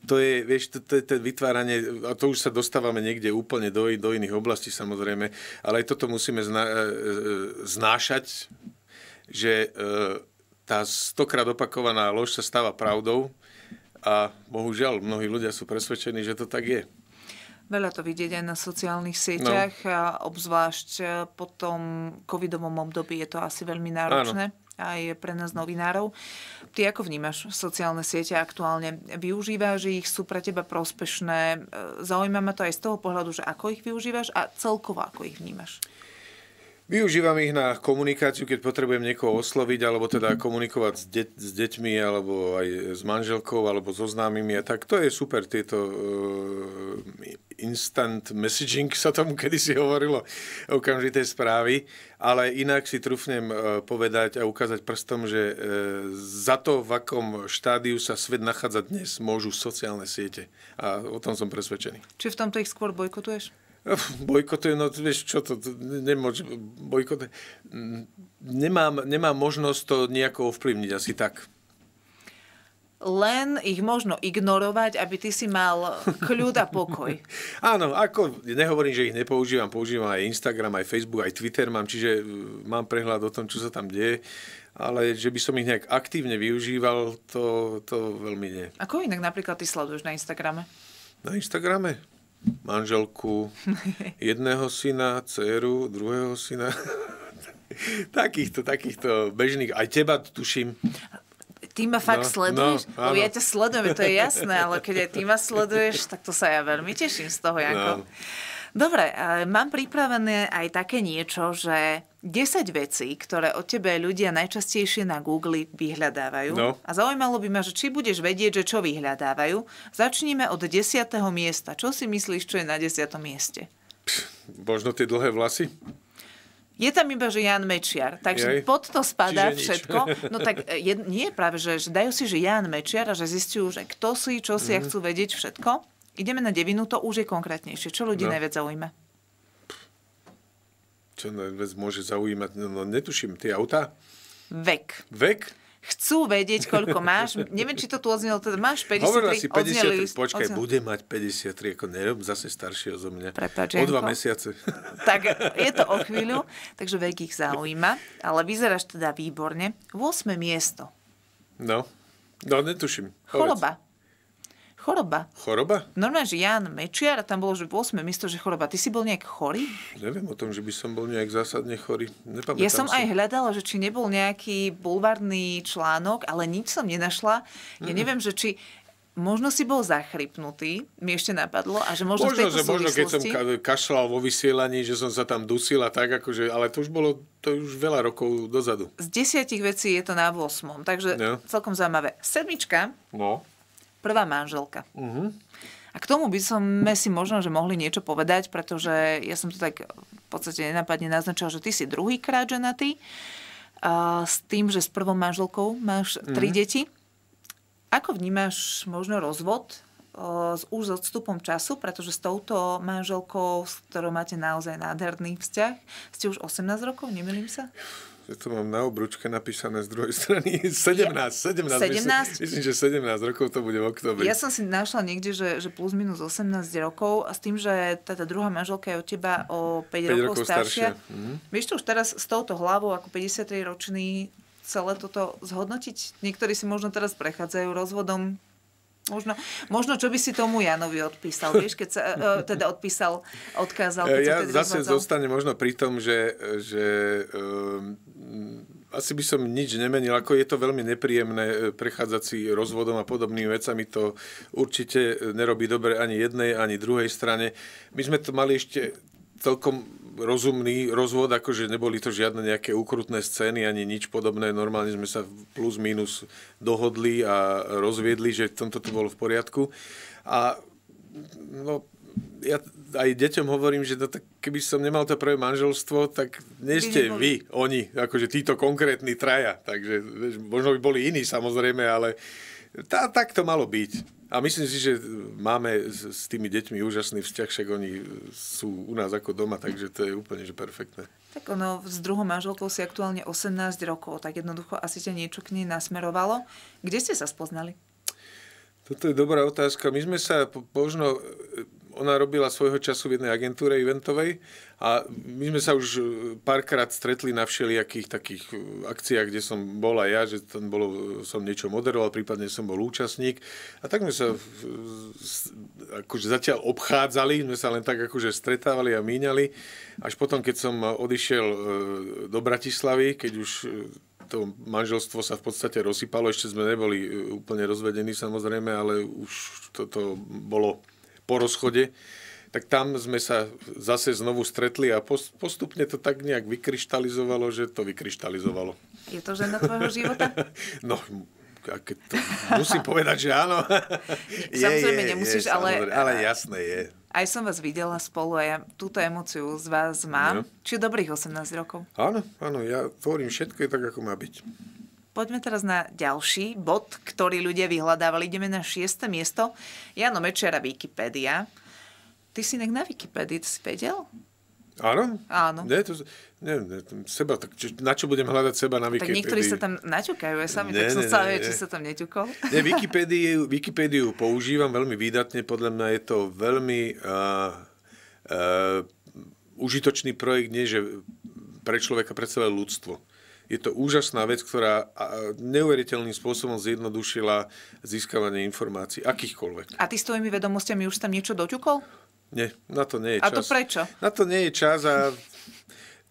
Speaker 2: to je, vieš, to, to, to, vytváranie, a to už sa dostávame niekde úplne do, do iných oblastí samozrejme, ale aj toto musíme zna, e, e, znášať, že e, tá stokrát opakovaná lož sa stáva pravdou a bohužiaľ mnohí ľudia sú presvedčení, že to tak je.
Speaker 1: Veľa to vidieť aj na sociálnych sieťach no. a obzvlášť po tom covidovom období je to asi veľmi náročné. Áno aj pre nás novinárov. Ty ako vnímaš sociálne siete aktuálne? Využívaš ich, sú pre teba prospešné? E, zaujíma ma to aj z toho pohľadu, že ako ich využívaš a celkovo ako ich vnímaš?
Speaker 2: Využívam ich na komunikáciu, keď potrebujem niekoho osloviť, alebo teda mhm. komunikovať s, de- s deťmi, alebo aj s manželkou, alebo so známymi. A tak to je super, tieto uh, instant messaging sa tomu kedysi hovorilo, okamžité správy. Ale inak si trúfnem uh, povedať a ukázať prstom, že uh, za to, v akom štádiu sa svet nachádza dnes, môžu sociálne siete. A o tom som presvedčený. Či v tomto ich skôr bojkotuješ? Bojkotuje, no vieš čo to, nemôže, bojkotuje. Nemám, nemám možnosť to nejako ovplyvniť, asi tak
Speaker 1: len ich možno ignorovať, aby ty si mal kľud a pokoj.
Speaker 2: Áno, ako nehovorím, že ich nepoužívam, používam aj Instagram, aj Facebook, aj Twitter mám, čiže e, mám prehľad o tom, čo sa tam deje, ale že by som ich nejak aktívne využíval, to, to veľmi nie.
Speaker 1: Ako inak napríklad ty sleduješ na Instagrame? Na Instagrame?
Speaker 2: manželku, jedného syna, dceru, druhého syna. takýchto, takýchto bežných. Aj teba tuším.
Speaker 1: Ty ma fakt no, no sleduješ? No, áno. ja ťa sledujem, to je jasné, ale keď aj ty ma sleduješ, tak to sa ja veľmi teším z toho, no. Janko. No. Dobre, e, mám pripravené aj také niečo, že 10 vecí, ktoré od tebe ľudia najčastejšie na Google vyhľadávajú. No. A zaujímalo by ma, že či budeš vedieť, že čo vyhľadávajú. Začníme od 10. miesta. Čo si myslíš, čo je na 10. mieste? Pš,
Speaker 2: možno tie dlhé vlasy?
Speaker 1: Je tam iba, že Jan Mečiar. Takže Jej. pod to spadá všetko. No tak e, je, nie práve, že, že dajú si, že Jan Mečiar a že zistujú, že kto si, čo si mm. a mhm. chcú vedieť všetko. Ideme na devinu, to už je konkrétnejšie. Čo ľudí no. najviac zaujíma?
Speaker 2: Čo najviac môže zaujímať? No, no netuším, tie autá? Vek. Vek?
Speaker 1: Chcú vedieť, koľko máš. Neviem, či to tu odznelo. Teda máš 53. Hovorila si 53. Odzneli, počkaj, odznel. bude
Speaker 2: mať 53. Ako nerob zase staršieho zo mňa. Prepač, o dva mesiace.
Speaker 1: Tak je to o chvíľu. Takže vek ich zaujíma. Ale vyzeráš teda výborne. 8. miesto.
Speaker 2: No. No, netuším. Choloba. Choroba. Choroba? Normálne, že Jan Mečiar, a tam bolo, že
Speaker 1: v 8. miesto, že choroba. Ty si bol nejak chorý?
Speaker 2: Neviem o tom, že by som bol nejak zásadne chorý. Nepamätám ja som si. aj
Speaker 1: hľadala, že či nebol nejaký bulvárny článok, ale nič som nenašla. Ja neviem, že či možno si bol zachrypnutý, mi ešte napadlo, a že možno, možno, že možno keď som
Speaker 2: kašlal vo vysielaní, že som sa tam dusil a tak, akože, ale to už bolo to už veľa rokov dozadu. Z
Speaker 1: desiatich vecí je to na 8. Takže no. celkom zaujímavé. Sedmička. No prvá manželka. Uh-huh. A k tomu by sme si možno, že mohli niečo povedať, pretože ja som to tak v podstate nenapadne naznačila, že ty si druhýkrát ženatý a s tým, že s prvou manželkou máš mm-hmm. tri mhm. deti. Ako vnímaš možno rozvod s, už s odstupom času, pretože s touto manželkou, s ktorou máte naozaj nádherný vzťah, ste už 18 rokov, nemýlim sa?
Speaker 2: ja to mám na obručke napísané z druhej strany 17, 17, 17? Myslím, myslím, že 17 rokov to bude v oktobri. Ja som
Speaker 1: si našla niekde, že, že plus minus 18 rokov a s tým, že tá, tá druhá manželka je od teba o 5, 5 rokov, rokov staršia. staršia. Mhm. Vieš to už teraz s touto hlavou ako 53 ročný celé toto zhodnotiť? Niektorí si možno teraz prechádzajú rozvodom, Možno, možno čo by si tomu Janovi odpísal, vieš, keď sa, e, e, teda odpísal, odkázal. Keď e, ja zase zostane
Speaker 2: možno pri tom, že, že um, asi by som nič nemenil, ako je to veľmi nepríjemné prechádzať si rozvodom a podobnými vecami, to určite nerobí dobre ani jednej, ani druhej strane. My sme to mali ešte celkom rozumný rozvod, akože neboli to žiadne nejaké ukrutné scény ani nič podobné. Normálne sme sa plus minus dohodli a rozviedli, že v tomto to bolo v poriadku. A no, ja aj deťom hovorím, že no, tak keby som nemal to prvé manželstvo, tak nie ste vy, oni, akože títo konkrétni traja. Takže vieš, možno by boli iní samozrejme, ale tá, tak to malo byť. A myslím si, že máme s tými deťmi úžasný vzťah, však oni sú u nás ako doma, takže to je úplne že perfektné.
Speaker 1: Tak ono, s druhou manželkou si aktuálne 18 rokov, tak jednoducho asi ťa niečo k nej nasmerovalo. Kde ste sa spoznali?
Speaker 2: Toto je dobrá otázka. My sme sa možno ona robila svojho času v jednej agentúre eventovej a my sme sa už e, párkrát stretli na všelijakých takých e, akciách, kde som bol aj ja, že tam bolo, e, som niečo moderoval, prípadne som bol účastník. A tak sme sa akože zatiaľ obchádzali, sme sa len tak akože stretávali a míňali. Až potom, keď som odišiel do Bratislavy, keď už to manželstvo sa v podstate rozsypalo, ešte sme neboli úplne rozvedení samozrejme, ale už toto bolo po rozchode, tak tam sme sa zase znovu stretli a postupne to tak nejak vykryštalizovalo, že to vykryštalizovalo.
Speaker 1: Je to žena tvojho života?
Speaker 2: no, to, musím povedať, že áno. Samozrejme, je, je, nemusíš, je, ale... Ale jasné je.
Speaker 1: Aj som vás videla spolu a ja túto emociu z vás mám. No. Či dobrých 18 rokov?
Speaker 2: Áno, áno, ja tvorím všetko je tak, ako má byť.
Speaker 1: Poďme teraz na ďalší bod, ktorý ľudia vyhľadávali. Ideme na šieste miesto. Jano Mečera, Wikipedia. Ty si nek na Wikipedii, si vedel?
Speaker 2: Áno? Áno. Nie, to, nie, nie, seba, tak čo, na čo budem hľadať seba na Wikipedii? Tak niektorí sa
Speaker 1: tam naťukajú aj sami, nie, tak som sa vie, či sa tam neťukol. Nie,
Speaker 2: Wikipédiu, Wikipédiu používam veľmi výdatne, podľa mňa je to veľmi uh, uh, užitočný projekt, nie že pre človeka, pre celé ľudstvo je to úžasná vec, ktorá neuveriteľným spôsobom zjednodušila získavanie informácií, akýchkoľvek.
Speaker 1: A ty s tvojimi vedomostiami už tam niečo doťukol?
Speaker 2: Nie, na to nie je čas. A to prečo? Na to nie je čas a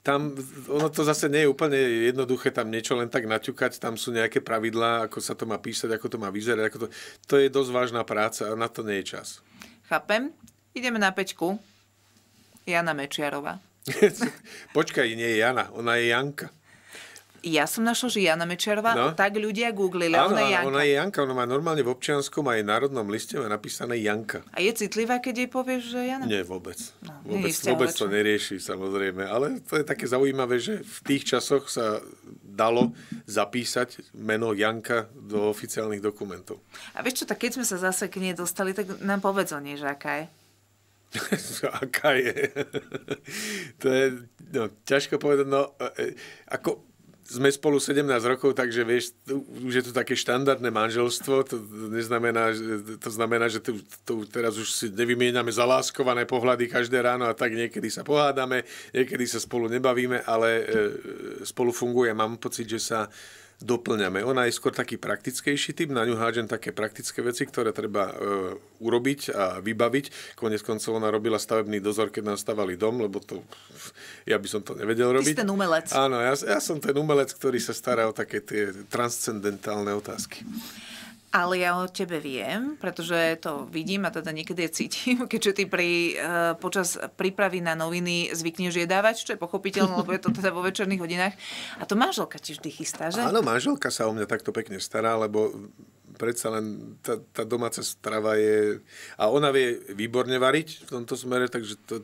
Speaker 2: tam, ono to zase nie je úplne jednoduché tam niečo len tak naťukať, tam sú nejaké pravidlá, ako sa to má písať, ako to má vyzerať, ako to, to je dosť vážna práca a na to nie je čas.
Speaker 1: Chápem. Ideme na pečku. Jana Mečiarová.
Speaker 2: Počkaj, nie je Jana, ona je Janka.
Speaker 1: Ja som našla, že Jana Mečerová, no. tak ľudia googlili, áno, ona je Janka. ona
Speaker 2: je Janka, ona má normálne v občianskom aj národnom liste má napísané Janka.
Speaker 1: A je citlivá, keď jej povieš, že Jana?
Speaker 2: Nie, vôbec. No, vôbec, vôbec to nerieši, samozrejme. Ale to je také zaujímavé, že v tých časoch sa dalo zapísať meno Janka do oficiálnych dokumentov.
Speaker 1: A vieš čo, tak keď sme sa zase k nej dostali, tak nám povedz o nej, že aká je.
Speaker 2: aká je? to je no, ťažko povedať. No, e, e, ako sme spolu 17 rokov, takže vieš, už je to také štandardné manželstvo, to, neznamená, to znamená, že tu, tu teraz už si nevymieňame zaláskované pohľady každé ráno a tak niekedy sa pohádame, niekedy sa spolu nebavíme, ale e, spolu funguje. Mám pocit, že sa doplňame. Ona je skôr taký praktickejší typ, na ňu hádžem také praktické veci, ktoré treba e, urobiť a vybaviť. Konec koncov ona robila stavebný dozor, keď nám stavali dom, lebo to, ja by som to nevedel robiť. Ty ten umelec. Áno, ja, ja som ten umelec, ktorý sa stará o také tie transcendentálne otázky
Speaker 1: ale ja o tebe viem, pretože to vidím a teda niekedy cítim, keďže ty pri, eh, počas prípravy na noviny zvykneš dávať, čo je pochopiteľné, lebo je to teda vo večerných hodinách. A to manželka ti vždy chystá, že? Áno,
Speaker 2: manželka sa o mňa takto pekne stará, lebo predsa len tá, tá domáca strava je... A ona vie výborne variť v tomto smere, takže to,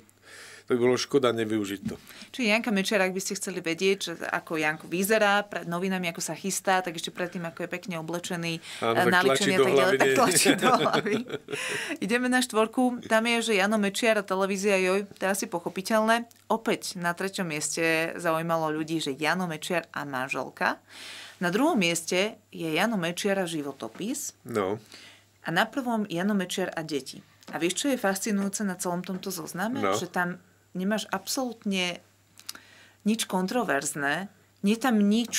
Speaker 2: to by bolo škoda nevyužiť to.
Speaker 1: Čiže Janka Mečera, ak by ste chceli vedieť, že ako Janko vyzerá pred novinami, ako sa chystá, tak ešte predtým, ako je pekne oblečený, eh, naličený a tak ďalej, tak tlačí do hlavy. Ideme na štvorku. Tam je, že Jano a televízia Joj, to je asi pochopiteľné. Opäť na treťom mieste zaujímalo ľudí, že Jano Mečiar a manželka. Na druhom mieste je Jano a životopis. No. A na prvom Jano Mečiar a deti. A vieš, čo je fascinujúce na celom tomto zozname? No. Že tam nemáš absolútne nič kontroverzné, nie je tam nič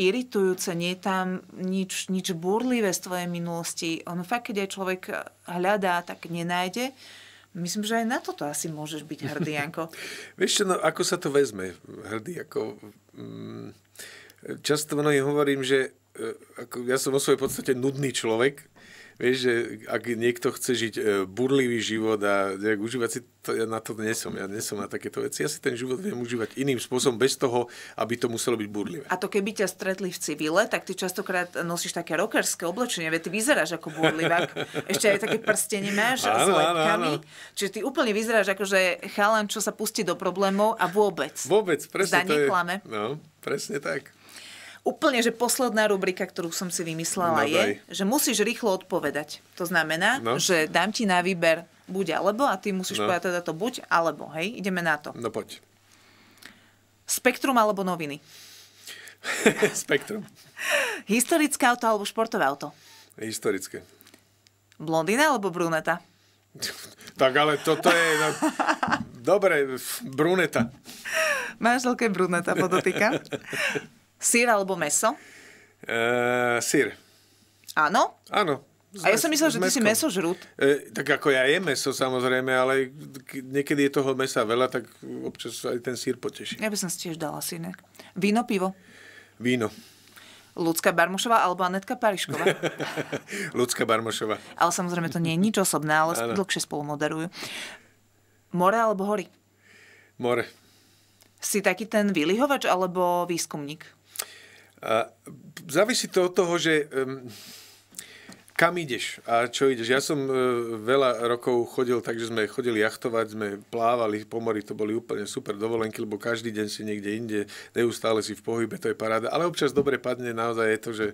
Speaker 1: iritujúce, nie je tam nič, nič burlivé z tvojej minulosti. Ono fakt, keď aj človek hľadá, tak nenájde. Myslím, že aj na toto asi môžeš byť hrdý, Janko.
Speaker 2: Vieš čo, no, ako sa to vezme? Hrdý, ako... Mm, často mnohým hovorím, že e, ako, ja som o svojej podstate nudný človek, vieš, že ak niekto chce žiť e, burlivý život a nejak užívať si, to, ja na to nesom, ja nesom na takéto veci. Ja si ten život viem užívať iným spôsobom, bez toho, aby to muselo byť burlivé.
Speaker 1: A to keby ťa stretli v civile, tak ty častokrát nosíš také rokerské oblečenie, veď ty vyzeráš ako burlivák. Ešte aj také prstenie máš áno, s lepkami. Áno, áno. Čiže ty úplne vyzeráš ako, že chalan, čo sa pustí do problémov
Speaker 2: a vôbec. Vôbec, presne. Zdanie to je, klame. No, presne tak.
Speaker 1: Úplne, že posledná rubrika, ktorú som si vymyslela no, je, daj. že musíš rýchlo odpovedať. To znamená, no. že dám ti na výber buď alebo a ty musíš no. povedať teda to buď alebo, hej? Ideme na to. No poď. Spektrum alebo noviny?
Speaker 2: Spektrum.
Speaker 1: Historické auto alebo športové auto?
Speaker 2: Historické.
Speaker 1: Blondina alebo bruneta?
Speaker 2: tak ale toto je... No, dobre, bruneta.
Speaker 1: Máš veľké bruneta, podotýka. Sýr alebo meso?
Speaker 2: Uh, sír. Áno? Áno. Z a ja som myslel, že ty si meso žrút. E, tak ako ja jem meso samozrejme, ale niekedy je toho mesa veľa, tak občas aj ten sír poteší.
Speaker 1: Ja by som si tiež dala sínek. Víno, pivo? Víno. Ľudská Barmošová alebo Anetka Parišková?
Speaker 2: Ľudská Barmošová.
Speaker 1: Ale samozrejme to nie je nič osobné, ale ano. dlhšie spolu moderujú. More alebo hory? More. Si taký ten vylihovač alebo výskumník?
Speaker 2: Závisí to od toho, že kam ideš a čo ideš. Ja som e, veľa rokov chodil takže sme chodili jachtovať, sme plávali po mori, to boli úplne super dovolenky, lebo každý deň si niekde inde, neustále si v pohybe, to je paráda. Ale občas dobre padne naozaj je to, že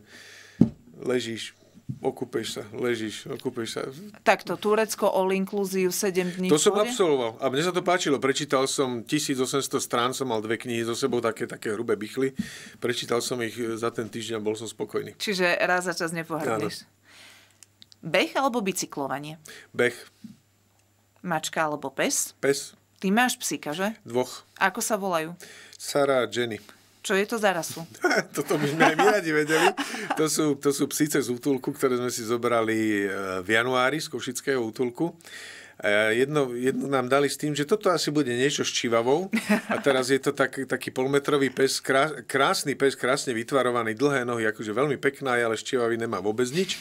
Speaker 2: ležíš, okúpeš sa, ležíš, okúpeš sa.
Speaker 1: Takto, Turecko all inclusive 7 dní. To som absolvoval
Speaker 2: a mne sa to páčilo. Prečítal som 1800 strán, som mal dve knihy so sebou, také, také hrubé bychly. Prečítal som ich za ten týždeň, bol som spokojný.
Speaker 1: Čiže raz za čas nepohrdíš. Beh alebo bicyklovanie? Beh. Mačka alebo pes? Pes. Ty máš psíka, že? Dvoch. Ako sa volajú?
Speaker 2: Sara a Jenny.
Speaker 1: Čo je to za rasu? Toto by sme aj my radi
Speaker 2: vedeli. To sú, to sú psíce z útulku, ktoré sme si zobrali eh, v januári z Košického útulku. Uh, jedno, jedno nám dali s tým, že toto asi bude niečo s čivavou a teraz je to tak, taký polmetrový pes, krásny pes, krásne vytvarovaný, dlhé nohy, akože veľmi pekná ale s čivavy nemá vôbec nič.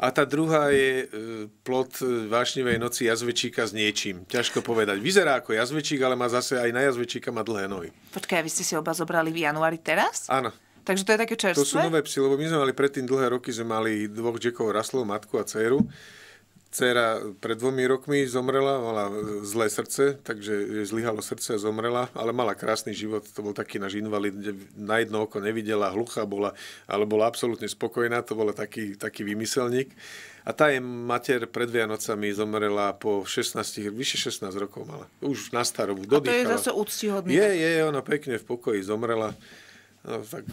Speaker 2: A tá druhá je e, plot e, vášnivej noci jazvečíka s niečím. Ťažko povedať. Vyzerá ako jazvečík, ale má zase aj na jazvečíka má dlhé nohy.
Speaker 1: Počkaj, vy ste si oba zobrali v januári teraz? Áno. Takže to je také čerstvé? To sú nové
Speaker 2: psy, lebo my sme mali predtým dlhé roky, sme mali dvoch džekov, raslov, matku a dceru. Cera pred dvomi rokmi zomrela, mala e, zlé srdce, takže jej zlyhalo srdce a zomrela, ale mala krásny život, to bol taký náš invalid, kde na jedno oko nevidela, hluchá bola, ale bola absolútne spokojná, to bol taký, taký vymyselník. A tá je mater pred Vianocami zomrela po 16, vyše 16 rokov mala. Už na starobu, dodýchala. A to je zase
Speaker 1: úctihodný. Je,
Speaker 2: je, ona pekne v pokoji zomrela. No, tak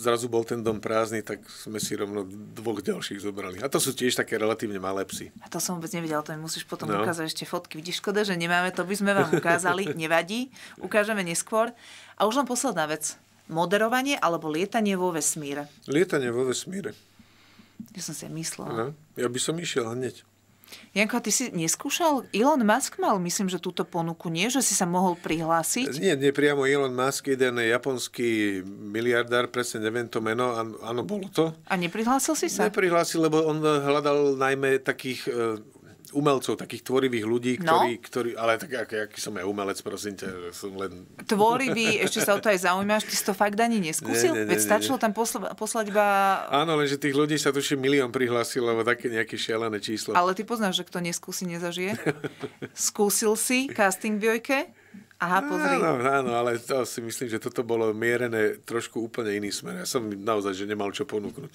Speaker 2: zrazu bol ten dom prázdny, tak sme si rovno dvoch ďalších zobrali. A to sú tiež také relatívne malé psy.
Speaker 1: A to som vôbec nevidel, to mi musíš potom no. ukázať ešte fotky. Vidíš, škoda, že nemáme, to by sme vám ukázali, nevadí, ukážeme neskôr. A už len posledná vec. Moderovanie alebo lietanie vo vesmíre?
Speaker 2: Lietanie vo vesmíre.
Speaker 1: Ja som si myslel. No,
Speaker 2: ja by som išiel hneď.
Speaker 1: Janko, a ty si neskúšal? Elon Musk mal, myslím, že túto ponuku nie, že si sa mohol prihlásiť? Nie,
Speaker 2: nie priamo Elon Musk, jeden japonský miliardár, presne neviem to meno, áno, bolo to.
Speaker 1: A neprihlásil si sa?
Speaker 2: Neprihlásil, lebo on hľadal najmä takých e, umelcov, takých tvorivých ľudí, no. ktorí, no. ktorí ale tak aký, aký som ja umelec, prosím ťa, som len... Tvorivý, ešte sa o
Speaker 1: to aj zaujímaš, ty si to fakt ani neskúsil? Nie, nie, nie, Veď stačilo tam posla, poslať iba...
Speaker 2: Áno, lenže tých ľudí sa tuším milión prihlásil, lebo také nejaké šialené číslo. Ale
Speaker 1: ty poznáš, že kto neskúsi, nezažije. Skúsil si casting v Jojke? Aha, no, pozri. Áno,
Speaker 2: áno, ale to si myslím, že toto bolo mierené trošku úplne iný smer. Ja som naozaj, že nemal čo ponúknuť.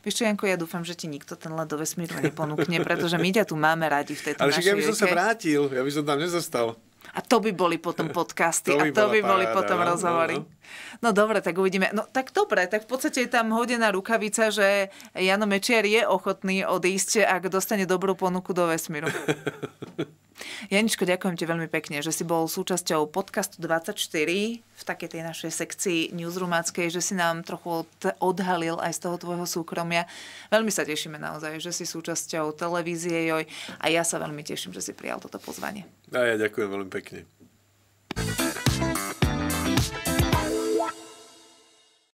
Speaker 1: Vieš čo, Janko, ja dúfam, že ti nikto ten let do vesmíru neponúkne, pretože my ťa tu máme radi v tejto ale našej Ale ja by som sa vrátil,
Speaker 2: ja by som tam nezostal. A to by boli potom podcasty to by a to by paráda, boli potom no, no, rozhovory. No, no.
Speaker 1: No dobre, tak uvidíme. No tak dobre, tak v podstate je tam hodená rukavica, že Jano Mečiar je ochotný odísť, ak dostane dobrú ponuku do vesmíru. Janičko, ďakujem ti veľmi pekne, že si bol súčasťou podcastu 24 v takej tej našej sekcii newsroomáckej, že si nám trochu odhalil aj z toho tvojho súkromia. Veľmi sa tešíme naozaj, že si súčasťou televízie joj a ja sa veľmi teším, že si prijal toto pozvanie.
Speaker 2: A ja ďakujem veľmi pekne.